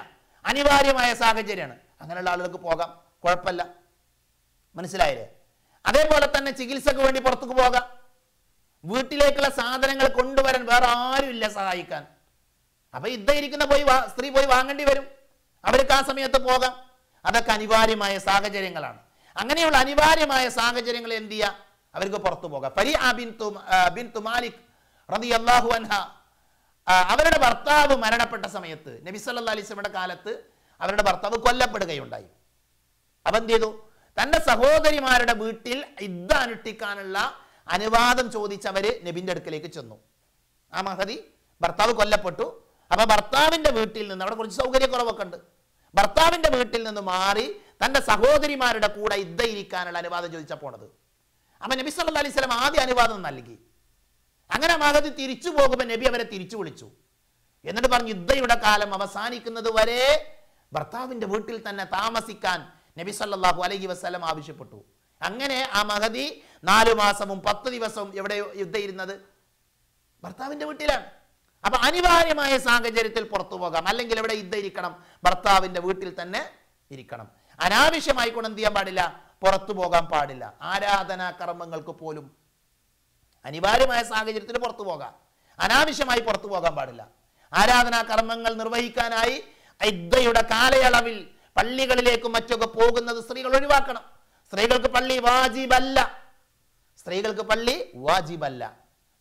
അനിവാര്യമായ സാഹചര്യമാണ് അങ്ങനെയുള്ള ആളുകൾക്ക് പോകാം കുഴപ്പമില്ല മനസ്സിലായില്ലേ അതേപോലെ തന്നെ ചികിത്സക്ക് വേണ്ടി പുറത്തേക്ക് പോകാം വീട്ടിലേക്കുള്ള സാധനങ്ങൾ കൊണ്ടുവരാൻ വേറെ ആരുമില്ല സഹായിക്കാൻ അപ്പൊ ഇദ്ദേഹിക്കുന്ന പോയി സ്ത്രീ പോയി വാങ്ങേണ്ടി വരും അവർക്ക് ആ സമയത്ത് പോകാം അതൊക്കെ അനിവാര്യമായ സാഹചര്യങ്ങളാണ് അങ്ങനെയുള്ള അനിവാര്യമായ സാഹചര്യങ്ങൾ എന്ത് ചെയ്യാം അവർക്ക് പുറത്തു പോകാം അൻഹ അവരുടെ ഭർത്താവ് മരണപ്പെട്ട സമയത്ത് നബിസ് അല്ലാ കാലത്ത് അവരുടെ ഭർത്താവ് കൊല്ലപ്പെടുകയുണ്ടായി അപ്പൊ എന്ത് ചെയ്തു തന്റെ സഹോദരിമാരുടെ വീട്ടിൽ യുദ്ധ അനുഷ്ഠിക്കാനുള്ള അനുവാദം ചോദിച്ചവര് നബിന്റെ അടുക്കലേക്ക് ചെന്നു ആ മഹതി ഭർത്താവ് കൊല്ലപ്പെട്ടു അപ്പോൾ ഭർത്താവിന്റെ വീട്ടിൽ നിന്ന് അവിടെ കുറച്ച് സൗകര്യക്കുറവൊക്കെ ഉണ്ട് ഭർത്താവിന്റെ വീട്ടിൽ നിന്ന് മാറി തന്റെ സഹോദരിമാരുടെ കൂടെ യുദ്ധ ഇരിക്കാനുള്ള അനുവാദം പോണത് അപ്പൊ നബി സല്ല അലൈഹി സ്വലം ആദ്യ അനുവാദം നൽകി അങ്ങനെ മഹതി തിരിച്ചു പോകുമ്പോൾ നബി അവരെ തിരിച്ചു വിളിച്ചു എന്നിട്ട് പറഞ്ഞു യുദ്ധയുടെ കാലം അവസാനിക്കുന്നത് വരെ ഭർത്താവിന്റെ വീട്ടിൽ തന്നെ താമസിക്കാൻ നബി സല്ലാഹു അലൈഹി വസ്ലം ആവശ്യപ്പെട്ടു അങ്ങനെ ആ മഹതി നാലു മാസവും പത്ത് ദിവസവും എവിടെ യുദ്ധ ഇരുന്നത് ഭർത്താവിന്റെ വീട്ടിലാണ് അപ്പൊ അനിവാര്യമായ സാഹചര്യത്തിൽ പുറത്തു പോകാം അല്ലെങ്കിൽ എവിടെ യുദ്ധ ഇരിക്കണം ഭർത്താവിന്റെ വീട്ടിൽ തന്നെ ഇരിക്കണം അനാവശ്യമായി കൊണ്ട് എന്ത് ചെയ്യാൻ പാടില്ല പുറത്തു പോകാൻ പാടില്ല ആരാധനാ കർമ്മങ്ങൾക്ക് പോലും അനിവാര്യമായ സാഹചര്യത്തിൽ പുറത്തു പോകാം അനാവശ്യമായി പുറത്തു പോകാൻ പാടില്ല ആരാധനാ കർമ്മങ്ങൾ നിർവഹിക്കാനായി യുദ്ധയുടെ കാലയളവിൽ പള്ളികളിലേക്കും മറ്റൊക്കെ പോകുന്നത് സ്ത്രീകൾ ഒഴിവാക്കണം സ്ത്രീകൾക്ക് പള്ളി വാജിബല്ല സ്ത്രീകൾക്ക് പള്ളി വാജിബല്ല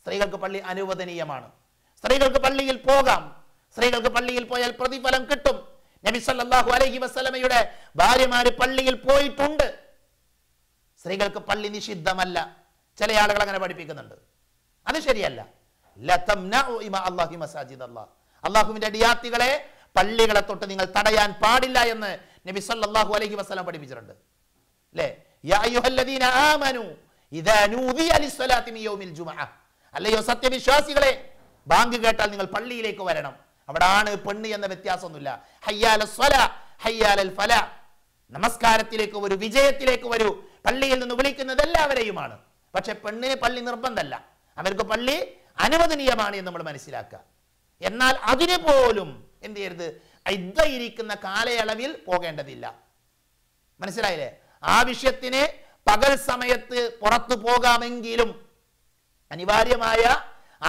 സ്ത്രീകൾക്ക് പള്ളി അനുവദനീയമാണ് സ്ത്രീകൾക്ക് പള്ളിയിൽ പോകാം സ്ത്രീകൾക്ക് പള്ളിയിൽ പോയാൽ പ്രതിഫലം കിട്ടും നബി സല്ലല്ലാഹു അലൈഹി വസല്ലമയുടെ ഭാര്യമാര് പള്ളിയിൽ പോയിട്ടുണ്ട് സ്ത്രീകൾക്ക് പള്ളി നിഷിദ്ധമല്ല ചില ആളുകൾ അങ്ങനെ പഠിപ്പിക്കുന്നുണ്ട് അത് ശരിയല്ല അള്ളാഹു അള്ളാഹുവിന്റെ അടിയാത്തികളെ പള്ളികളെ തൊട്ട് നിങ്ങൾ തടയാൻ പാടില്ല എന്ന് നബി സല്ലല്ലാഹു അലൈഹി വസല്ലം പഠിപ്പിച്ചിട്ടുണ്ട് അല്ലേ അയ്യുഹല്ലദീന ഇദാ നൂദിയ മി യൗമിൽ അല്ലയോ സത്യവിശ്വാസികളെ ബാങ്ക് കേട്ടാൽ നിങ്ങൾ പള്ളിയിലേക്ക് വരണം അവിടെ ആണ് പെണ്ണ് എന്ന വ്യത്യാസമൊന്നുമില്ല ഹയ്യാല ഹയ്യാലൽ ഫല നമസ്കാരത്തിലേക്ക് ഒരു വിജയത്തിലേക്ക് ഒരു പള്ളിയിൽ നിന്ന് വിളിക്കുന്നത് എല്ലാവരെയുമാണ് പക്ഷെ പെണ്ണിന് പള്ളി നിർബന്ധമല്ല അവർക്ക് പള്ളി അനുവദനീയമാണ് എന്ന് നമ്മൾ മനസ്സിലാക്കുക എന്നാൽ അതിനു പോലും എന്ത് ചെയ്യരുത് ഇദ്ദ ഇരിക്കുന്ന കാലയളവിൽ പോകേണ്ടതില്ല മനസ്സിലായില്ലേ ആവശ്യത്തിന് പകൽ സമയത്ത് പുറത്തു പോകാമെങ്കിലും അനിവാര്യമായ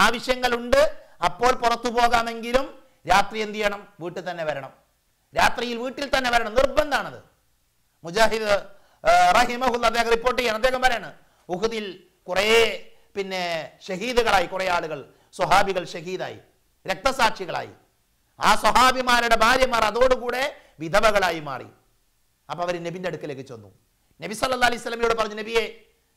ആവശ്യങ്ങളുണ്ട് അപ്പോൾ പുറത്തു പോകാമെങ്കിലും രാത്രി എന്ത് ചെയ്യണം വീട്ടിൽ തന്നെ വരണം രാത്രിയിൽ വീട്ടിൽ തന്നെ വരണം നിർബന്ധമാണത് മുജാഹിദ് റഹിമഹുൽ അദ്ദേഹം റിപ്പോർട്ട് ചെയ്യണം അദ്ദേഹം പറയാണ് ഉഹുദിൽ കുറേ പിന്നെ ഷഹീദുകളായി കുറേ ആളുകൾ സ്വഹാബികൾ ഷഹീദായി രക്തസാക്ഷികളായി ആ സ്വഹാബിമാരുടെ ഭാര്യമാർ അതോടുകൂടെ വിധവകളായി മാറി അപ്പോൾ അവർ നബിൻ്റെ അടുക്കലേക്ക് ചെന്നു നബി സല്ലാ അലൈഹി സ്വലമിയോട് പറഞ്ഞു നബിയെ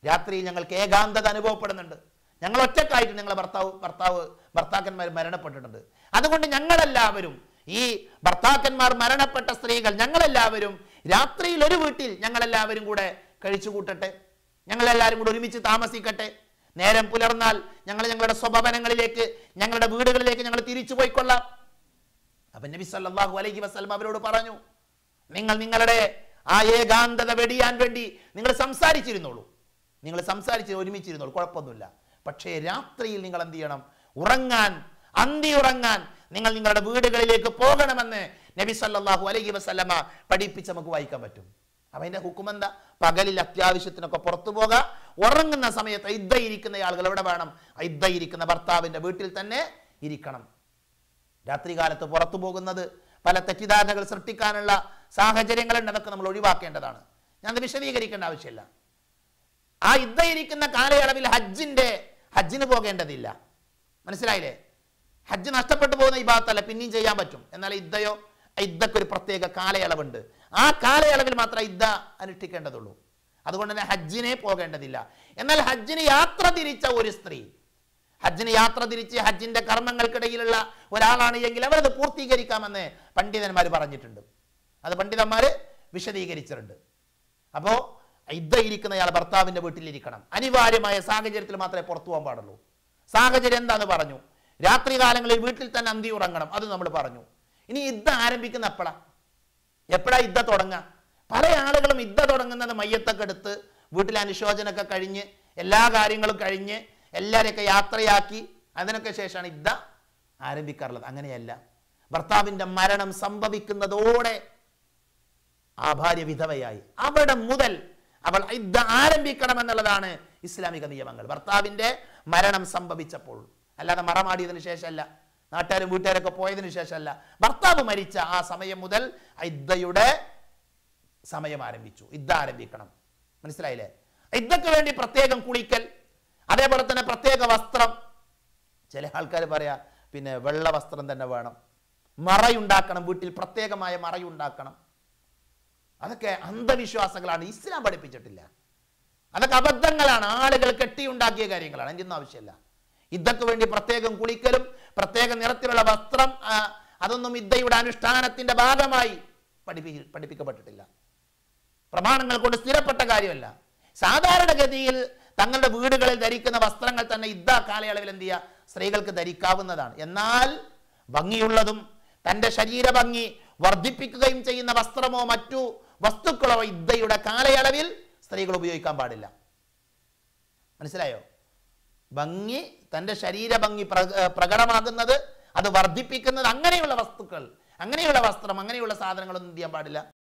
രാത്രി ഞങ്ങൾക്ക് ഏകാന്തത അനുഭവപ്പെടുന്നുണ്ട് ഞങ്ങൾ ഒറ്റക്കായിട്ട് ഞങ്ങളെ ഭർത്താവ് ഭർത്താവ് ഭർത്താക്കന്മാർ മരണപ്പെട്ടിട്ടുണ്ട് അതുകൊണ്ട് ഞങ്ങളെല്ലാവരും ഈ ഭർത്താക്കന്മാർ മരണപ്പെട്ട സ്ത്രീകൾ ഞങ്ങളെല്ലാവരും രാത്രിയിൽ ഒരു വീട്ടിൽ ഞങ്ങളെല്ലാവരും കൂടെ കഴിച്ചു കൂട്ടട്ടെ ഞങ്ങളെല്ലാവരും കൂടെ ഒരുമിച്ച് താമസിക്കട്ടെ നേരം പുലർന്നാൽ ഞങ്ങൾ ഞങ്ങളുടെ സ്വഭവനങ്ങളിലേക്ക് ഞങ്ങളുടെ വീടുകളിലേക്ക് ഞങ്ങൾ തിരിച്ചു പോയിക്കൊള്ളാം അപ്പൊ നബി സല്ലാഹു അലൈഹി വസ്ലം അവരോട് പറഞ്ഞു നിങ്ങൾ നിങ്ങളുടെ ആ ഏകാന്തത വെടിയാൻ വേണ്ടി നിങ്ങൾ സംസാരിച്ചിരുന്നോളൂ നിങ്ങൾ സംസാരിച്ച് ഒരുമിച്ചിരുന്നോളൂ കുഴപ്പമൊന്നുമില്ല പക്ഷേ രാത്രിയിൽ നിങ്ങൾ എന്ത് ചെയ്യണം ഉറങ്ങാൻ അന്തി ഉറങ്ങാൻ നിങ്ങൾ നിങ്ങളുടെ വീടുകളിലേക്ക് പോകണമെന്ന് നബി സല്ലാഹു അലൈഹി വസ്ലമ പഠിപ്പിച്ച് നമുക്ക് വായിക്കാൻ പറ്റും അപ്പം ഹുക്കും എന്താ പകലിൽ അത്യാവശ്യത്തിനൊക്കെ പുറത്തു പോകുക ഉറങ്ങുന്ന സമയത്ത് ഇദ്ദയിരിക്കുന്ന ആളുകൾ എവിടെ വേണം ഇദ്ദയിരിക്കുന്ന ഭർത്താവിൻ്റെ വീട്ടിൽ തന്നെ ഇരിക്കണം രാത്രികാലത്ത് പുറത്തു പോകുന്നത് പല തെറ്റിദ്ധാരണകൾ സൃഷ്ടിക്കാനുള്ള സാഹചര്യങ്ങളുണ്ട് അതൊക്കെ നമ്മൾ ഒഴിവാക്കേണ്ടതാണ് ഞാൻ വിശദീകരിക്കേണ്ട ആവശ്യമില്ല ആ ഇദ്ധയിരിക്കുന്ന കാലയളവിൽ ഹജ്ജിന്റെ ഹജ്ജിന് പോകേണ്ടതില്ല മനസ്സിലായില്ലേ ഹജ്ജ് നഷ്ടപ്പെട്ടു പോകുന്ന ഭാഗത്തല്ല പിന്നെയും ചെയ്യാൻ പറ്റും എന്നാൽ ഇദ്ദയോ ഇദ്ദക്ക് ഒരു പ്രത്യേക കാലയളവുണ്ട് ആ കാലയളവിൽ മാത്രം ഇദ്ദ അനുഷ്ഠിക്കേണ്ടതുള്ളൂ അതുകൊണ്ട് തന്നെ ഹജ്ജിനെ പോകേണ്ടതില്ല എന്നാൽ ഹജ്ജിന് യാത്ര തിരിച്ച ഒരു സ്ത്രീ ഹജ്ജിന് യാത്ര തിരിച്ച് ഹജ്ജിന്റെ കർമ്മങ്ങൾക്കിടയിലുള്ള ഒരാളാണ് എങ്കിൽ അവരത് പൂർത്തീകരിക്കാമെന്ന് പണ്ഡിതന്മാർ പറഞ്ഞിട്ടുണ്ട് അത് പണ്ഡിതന്മാർ വിശദീകരിച്ചിട്ടുണ്ട് അപ്പോൾ ഇരിക്കുന്നയാൾ ഭർത്താവിന്റെ വീട്ടിലിരിക്കണം അനിവാര്യമായ സാഹചര്യത്തിൽ മാത്രമേ പുറത്തു പോകാൻ പാടുള്ളൂ സാഹചര്യം എന്താന്ന് പറഞ്ഞു രാത്രികാലങ്ങളിൽ വീട്ടിൽ തന്നെ അന്തി ഉറങ്ങണം അത് നമ്മൾ പറഞ്ഞു ഇനി യുദ്ധം ആരംഭിക്കുന്ന എപ്പോഴാ എപ്പോഴാ യുദ്ധ തുടങ്ങുക പല ആളുകളും യുദ്ധ തുടങ്ങുന്നത് മയ്യത്തൊക്കെ എടുത്ത് വീട്ടിലെ അനുശോചനമൊക്കെ കഴിഞ്ഞ് എല്ലാ കാര്യങ്ങളും കഴിഞ്ഞ് എല്ലാവരെയൊക്കെ യാത്രയാക്കി അതിനൊക്കെ ശേഷമാണ് ഇദ്ദ ആരംഭിക്കാറുള്ളത് അങ്ങനെയല്ല ഭർത്താവിൻ്റെ മരണം സംഭവിക്കുന്നതോടെ ആ ഭാര്യ വിധവയായി അവിടെ മുതൽ അവൾ ഇദ്ദ ആരംഭിക്കണം എന്നുള്ളതാണ് ഇസ്ലാമിക നിയമങ്ങൾ ഭർത്താവിൻ്റെ മരണം സംഭവിച്ചപ്പോൾ അല്ലാതെ മറമാടിയതിനു ശേഷമല്ല നാട്ടുകാരും വീട്ടുകാരൊക്കെ പോയതിനു ശേഷമല്ല ഭർത്താവ് മരിച്ച ആ സമയം മുതൽ ഇദ്ദയുടെ സമയം ആരംഭിച്ചു ഇദ്ദ ആരംഭിക്കണം മനസ്സിലായില്ലേ ഇദ്ദക്ക് വേണ്ടി പ്രത്യേകം കുളിക്കൽ അതേപോലെ തന്നെ പ്രത്യേക വസ്ത്രം ചില ആൾക്കാർ പറയാ പിന്നെ വെള്ള വസ്ത്രം തന്നെ വേണം മറയുണ്ടാക്കണം വീട്ടിൽ പ്രത്യേകമായ മറയുണ്ടാക്കണം അതൊക്കെ അന്ധവിശ്വാസങ്ങളാണ് ഇസ്ലാം പഠിപ്പിച്ചിട്ടില്ല അതൊക്കെ അബദ്ധങ്ങളാണ് ആളുകൾ കെട്ടിയുണ്ടാക്കിയ കാര്യങ്ങളാണ് അതിൻ്റെ ആവശ്യമില്ല ഇദ്ദക്ക് വേണ്ടി പ്രത്യേകം കുളിക്കലും പ്രത്യേക നിറത്തിലുള്ള വസ്ത്രം അതൊന്നും ഇദ്ദയുടെ അനുഷ്ഠാനത്തിന്റെ ഭാഗമായി പഠിപ്പി പഠിപ്പിക്കപ്പെട്ടിട്ടില്ല പ്രമാണങ്ങൾ കൊണ്ട് സ്ഥിരപ്പെട്ട കാര്യമല്ല സാധാരണഗതിയിൽ തങ്ങളുടെ വീടുകളിൽ ധരിക്കുന്ന വസ്ത്രങ്ങൾ തന്നെ ഇദ്ദാ കാലയളവിൽ എന്ത് ചെയ്യുക സ്ത്രീകൾക്ക് ധരിക്കാവുന്നതാണ് എന്നാൽ ഭംഗിയുള്ളതും തൻ്റെ ശരീരഭംഗി വർദ്ധിപ്പിക്കുകയും ചെയ്യുന്ന വസ്ത്രമോ മറ്റു വസ്തുക്കളോ ഇദ്ദയുടെ കാലയളവിൽ സ്ത്രീകൾ ഉപയോഗിക്കാൻ പാടില്ല മനസ്സിലായോ ഭംഗി തൻ്റെ ശരീരഭംഗി പ്ര പ്രകടമാകുന്നത് അത് വർദ്ധിപ്പിക്കുന്നത് അങ്ങനെയുള്ള വസ്തുക്കൾ അങ്ങനെയുള്ള വസ്ത്രം അങ്ങനെയുള്ള സാധനങ്ങളൊന്നും എന്ത് ചെയ്യാൻ പാടില്ല